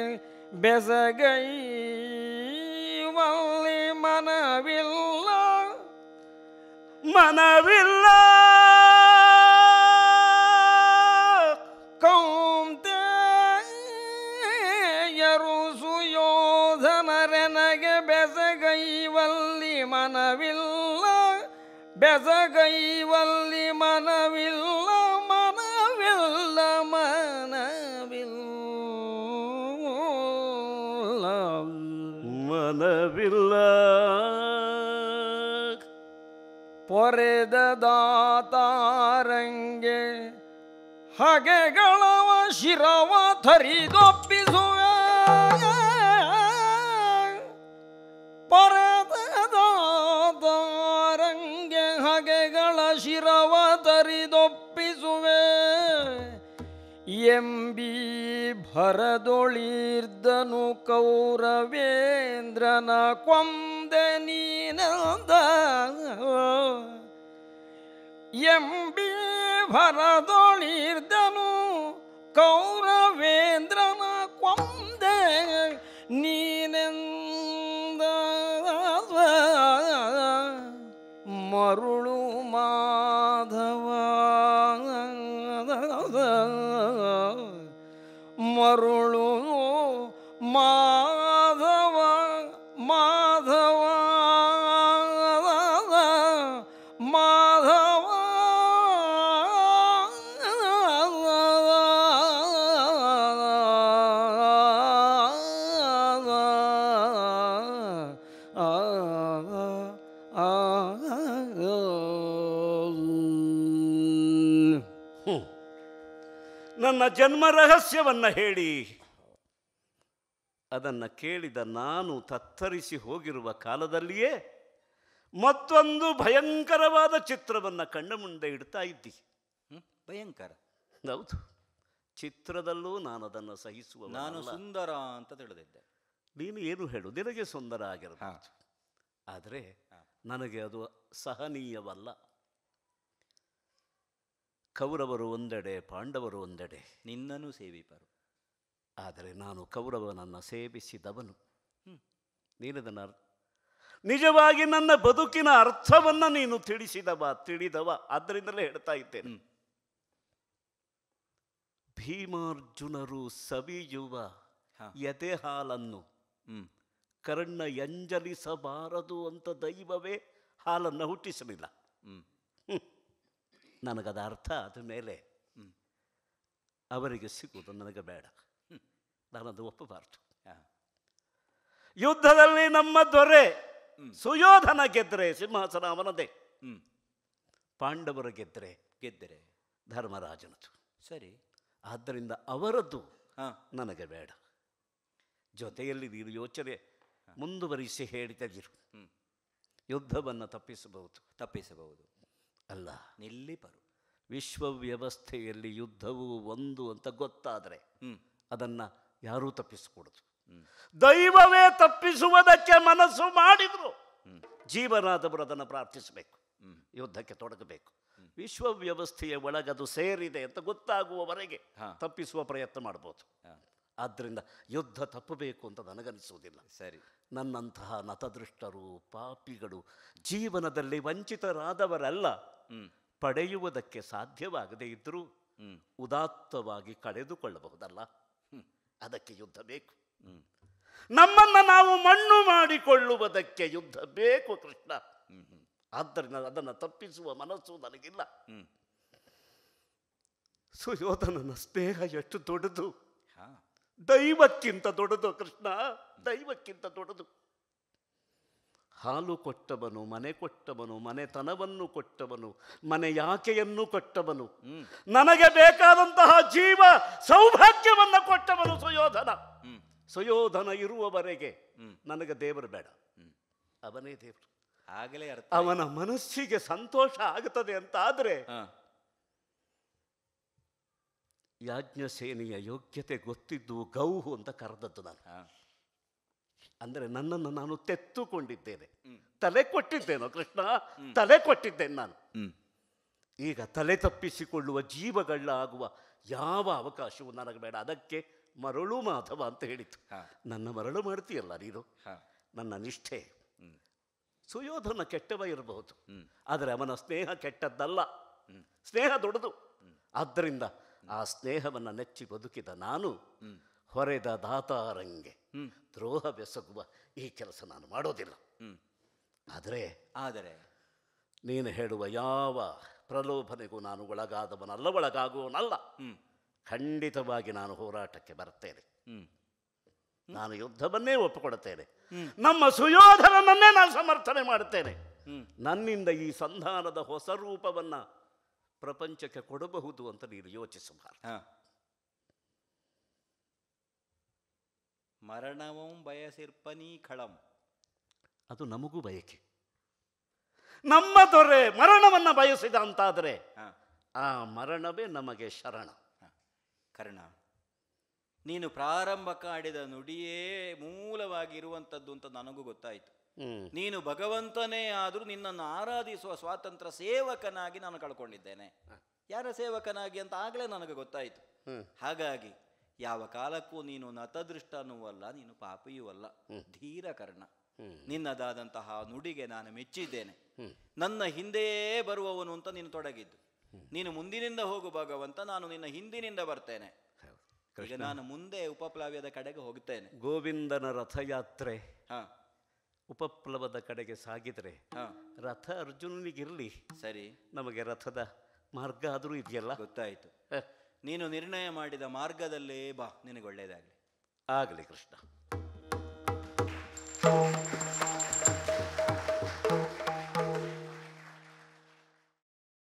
ಬೆಸಗೈ மனவில் ತೊರೆದ ದಾತಾರಂಗೆ ಹಗೆಗಳವ ಶಿರವ ಥರಿದೊಪ್ಪಿಸುವೆ ಪರದ ದಾತಾರಂಗೆ ಹಗೆಗಳ ಶಿರವ ತರಿದೊಪ್ಪಿಸುವೆ ಎಂಬಿ ಭರದೊಳಿರ್ದನು ಕೌರವೇಂದ್ರನ ಕೊಂದೆ ನೀನಂದ எம்பி பரதொழிர்த ಜನ್ಮ ರಹಸ್ಯವನ್ನು ಹೇಳಿ ಅದನ್ನು ಕೇಳಿದ ನಾನು ತತ್ತರಿಸಿ ಹೋಗಿರುವ ಕಾಲದಲ್ಲಿಯೇ ಮತ್ತೊಂದು ಭಯಂಕರವಾದ ಚಿತ್ರವನ್ನ ಕಣ್ಣ ಮುಂದೆ ಇಡ್ತಾ ಇದ್ದಿ ಭಯಂಕರ ಹೌದು ಚಿತ್ರದಲ್ಲೂ ನಾನು ಅದನ್ನು ಸಹಿಸುವ ನಾನು ಸುಂದರ ಅಂತ ತಿಳಿದಿದ್ದೆ ನೀನು ಏನು ಹೇಳು ನಿನಗೆ ಸುಂದರ ಆಗಿರಬಹುದು ಆದರೆ ನನಗೆ ಅದು ಸಹನೀಯವಲ್ಲ ಕೌರವರು ಒಂದೆಡೆ ಪಾಂಡವರು ಒಂದೆಡೆ ನಿನ್ನನ್ನು ಸೇವಿಪರು ಆದರೆ ನಾನು ಕೌರವನನ್ನು ಸೇವಿಸಿದವನು ನೀನದನ್ನು ನಿಜವಾಗಿ ನನ್ನ ಬದುಕಿನ ಅರ್ಥವನ್ನು ನೀನು ತಿಳಿಸಿದವ ತಿಳಿದವ ಆದ್ದರಿಂದಲೇ ಹೇಳ್ತಾ ಇದ್ದೇನೆ ಭೀಮಾರ್ಜುನರು ಸವಿಯುವ ಎದೆ ಹಾಲನ್ನು ಕರ್ಣ ಎಂಜಲಿಸಬಾರದು ಅಂತ ದೈವವೇ ಹಾಲನ್ನು ಹುಟ್ಟಿಸಲಿಲ್ಲ ನನಗದ ಅರ್ಥ ಅದ್ರ ಮೇಲೆ ಅವರಿಗೆ ಸಿಗುವುದು ನನಗೆ ಬೇಡ ನಾನದು ಒಪ್ಪಬಾರ್ದು ಯುದ್ಧದಲ್ಲಿ ನಮ್ಮ ದೊರೆ ಸುಯೋಧನ ಗೆದ್ದರೆ ಸಿಂಹಾಸನ ಅವನದೇ ಪಾಂಡವರ ಗೆದ್ದರೆ ಗೆದ್ದರೆ ಧರ್ಮರಾಜನದು ಸರಿ ಆದ್ದರಿಂದ ಅವರದ್ದು ನನಗೆ ಬೇಡ ಜೊತೆಯಲ್ಲಿ ನೀನು ಯೋಚನೆ ಮುಂದುವರಿಸಿ ಹೇಳಿದಿರು ಯುದ್ಧವನ್ನು ತಪ್ಪಿಸಬಹುದು ತಪ್ಪಿಸಬಹುದು ಅಲ್ಲ ನಿಲ್ಲಿಪರು ವಿಶ್ವವ್ಯವಸ್ಥೆಯಲ್ಲಿ ಯುದ್ಧವು ಒಂದು ಅಂತ ಗೊತ್ತಾದರೆ ಅದನ್ನು ಯಾರೂ ಹ್ಞೂ ದೈವವೇ ತಪ್ಪಿಸುವುದಕ್ಕೆ ಮನಸ್ಸು ಮಾಡಿದರು ಜೀವನಾದವರು ಅದನ್ನು ಪ್ರಾರ್ಥಿಸಬೇಕು ಯುದ್ಧಕ್ಕೆ ತೊಡಗಬೇಕು ವಿಶ್ವವ್ಯವಸ್ಥೆಯ ಒಳಗದು ಸೇರಿದೆ ಅಂತ ಗೊತ್ತಾಗುವವರೆಗೆ ತಪ್ಪಿಸುವ ಪ್ರಯತ್ನ ಮಾಡ್ಬೋದು ಆದ್ದರಿಂದ ಯುದ್ಧ ತಪ್ಪಬೇಕು ಅಂತ ನನಗನಿಸುವುದಿಲ್ಲ ಸರಿ ನನ್ನಂತಹ ನತದೃಷ್ಟರು ಪಾಪಿಗಳು ಜೀವನದಲ್ಲಿ ವಂಚಿತರಾದವರಲ್ಲ ಪಡೆಯುವುದಕ್ಕೆ ಸಾಧ್ಯವಾಗದೇ ಇದ್ದರೂ ಉದಾತ್ತವಾಗಿ ಕಳೆದುಕೊಳ್ಳಬಹುದಲ್ಲ ಅದಕ್ಕೆ ಯುದ್ಧ ಬೇಕು ನಮ್ಮನ್ನು ನಾವು ಮಣ್ಣು ಮಾಡಿಕೊಳ್ಳುವುದಕ್ಕೆ ಯುದ್ಧ ಬೇಕು ಕೃಷ್ಣ ಆದ್ದರಿಂದ ಅದನ್ನು ತಪ್ಪಿಸುವ ಮನಸ್ಸು ನನಗಿಲ್ಲ ಸುಯೋಧನನ ಸ್ನೇಹ ಎಷ್ಟು ದೊಡ್ಡದು ದೈವಕ್ಕಿಂತ ದೊಡ್ಡದು ಕೃಷ್ಣ ದೈವಕ್ಕಿಂತ ದೊಡ್ಡದು ಹಾಲು ಕೊಟ್ಟವನು ಮನೆ ಕೊಟ್ಟವನು ಮನೆತನವನ್ನು ಕೊಟ್ಟವನು ಮನೆ ಯಾಕೆಯನ್ನು ಕೊಟ್ಟವನು ನನಗೆ ಬೇಕಾದಂತಹ ಜೀವ ಸೌಭಾಗ್ಯವನ್ನು ಕೊಟ್ಟವನು ಸುಯೋಧನ ಸುಯೋಧನ ಇರುವವರೆಗೆ ನನಗೆ ದೇವರು ಬೇಡ ಅವನೇ ದೇವರು ಆಗಲೇ ಅವನ ಮನಸ್ಸಿಗೆ ಸಂತೋಷ ಆಗುತ್ತದೆ ಅಂತ ಆದರೆ ಯಾಜ್ಞ ಸೇನೆಯ ಯೋಗ್ಯತೆ ಗೊತ್ತಿದ್ದು ಗೌಹು ಅಂತ ಕರೆದದ್ದು ನಾನು ಅಂದರೆ ನನ್ನನ್ನು ನಾನು ತೆತ್ತುಕೊಂಡಿದ್ದೇನೆ ತಲೆ ಕೊಟ್ಟಿದ್ದೇನೋ ಕೃಷ್ಣ ತಲೆ ಕೊಟ್ಟಿದ್ದೇನೆ ನಾನು ಈಗ ತಲೆ ತಪ್ಪಿಸಿಕೊಳ್ಳುವ ಜೀವಗಳಾಗುವ ಯಾವ ಅವಕಾಶವೂ ನನಗೆ ಬೇಡ ಅದಕ್ಕೆ ಮರಳು ಮಾಧವ ಅಂತ ಹೇಳಿತು ನನ್ನ ಮರಳು ಮಾಡ್ತೀಯಲ್ಲ ನೀನು ನನ್ನ ನಿಷ್ಠೆ ಸುಯೋಧನ ಕೆಟ್ಟವ ಇರಬಹುದು ಆದರೆ ಅವನ ಸ್ನೇಹ ಕೆಟ್ಟದ್ದಲ್ಲ ಸ್ನೇಹ ದೊಡ್ಡದು ಆದ್ದರಿಂದ ಆ ಸ್ನೇಹವನ್ನು ನೆಚ್ಚಿ ಬದುಕಿದ ನಾನು ಹೊರೆದ ದಾತಾರಂಗೆ ದ್ರೋಹ ಬೆಸಗುವ ಈ ಕೆಲಸ ನಾನು ಮಾಡೋದಿಲ್ಲ ಆದರೆ ಆದರೆ ನೀನು ಹೇಳುವ ಯಾವ ಪ್ರಲೋಭನೆಗೂ ನಾನು ಒಳಗಾದವನಲ್ಲ ಒಳಗಾಗುವನಲ್ಲ ಖಂಡಿತವಾಗಿ ನಾನು ಹೋರಾಟಕ್ಕೆ ಬರ್ತೇನೆ ನಾನು ಯುದ್ಧವನ್ನೇ ಒಪ್ಪಿಕೊಡುತ್ತೇನೆ ನಮ್ಮ ಸುಯೋಧನನನ್ನೇ ನಾನು ಸಮರ್ಥನೆ ಮಾಡುತ್ತೇನೆ ನನ್ನಿಂದ ಈ ಸಂಧಾನದ ಹೊಸ ರೂಪವನ್ನು ಪ್ರಪಂಚಕ್ಕೆ ಕೊಡಬಹುದು ಅಂತ ನೀನು ಯೋಚಿಸಬಾರ್ದು ಮರಣವಂ ಬಯಸಿರ್ಪನಿ ಖಳಂ ಅದು ನಮಗೂ ಬಯಕೆ ನಮ್ಮ ದೊರೆ ಮರಣವನ್ನು ಬಯಸಿದ ಅಂತಾದರೆ ಆ ಮರಣವೇ ನಮಗೆ ಶರಣ ಕರ್ಣ ನೀನು ಪ್ರಾರಂಭ ಕಾಡಿದ ನುಡಿಯೇ ಮೂಲವಾಗಿರುವಂಥದ್ದು ಅಂತ ನನಗೂ ಗೊತ್ತಾಯಿತು ನೀನು ಭಗವಂತನೇ ಆದರೂ ನಿನ್ನನ್ನು ಆರಾಧಿಸುವ ಸ್ವಾತಂತ್ರ್ಯ ಸೇವಕನಾಗಿ ನಾನು ಕಳ್ಕೊಂಡಿದ್ದೇನೆ ಯಾರ ಸೇವಕನಾಗಿ ಅಂತ ಆಗಲೇ ನನಗೆ ಗೊತ್ತಾಯಿತು ಹಾಗಾಗಿ ಯಾವ ಕಾಲಕ್ಕೂ ನೀನು ನತದೃಷ್ಟನೂ ಅಲ್ಲ ನೀನು ಪಾಪಿಯೂ ಅಲ್ಲ ಧೀರ ಕರ್ಣ ನಿನ್ನದಾದಂತಹ ನುಡಿಗೆ ನಾನು ಮೆಚ್ಚಿದ್ದೇನೆ ನನ್ನ ಹಿಂದೆಯೇ ಬರುವವನು ಅಂತ ನೀನು ತೊಡಗಿದ್ದು ನೀನು ಮುಂದಿನಿಂದ ಹೋಗು ಭಗವಂತ ನಾನು ನಿನ್ನ ಹಿಂದಿನಿಂದ ಬರ್ತೇನೆ ನಾನು ಮುಂದೆ ಉಪಪ್ಲವ್ಯದ ಕಡೆಗೆ ಹೋಗ್ತೇನೆ ಗೋವಿಂದನ ರಥಯಾತ್ರೆ ಹಾ ಉಪಪ್ಲವದ ಕಡೆಗೆ ಸಾಗಿದ್ರೆ ರಥ ಅರ್ಜುನನಿಗಿರಲಿ ಸರಿ ನಮಗೆ ರಥದ ಮಾರ್ಗ ಆದ್ರೂ ಇದೆಯಲ್ಲ ಗೊತ್ತಾಯ್ತು ನೀನು ನಿರ್ಣಯ ಮಾಡಿದ ಮಾರ್ಗದಲ್ಲೇ ಬಾ ನಿನಗೆ ಒಳ್ಳೆಯದಾಗಲಿ ಆಗಲಿ ಕೃಷ್ಣ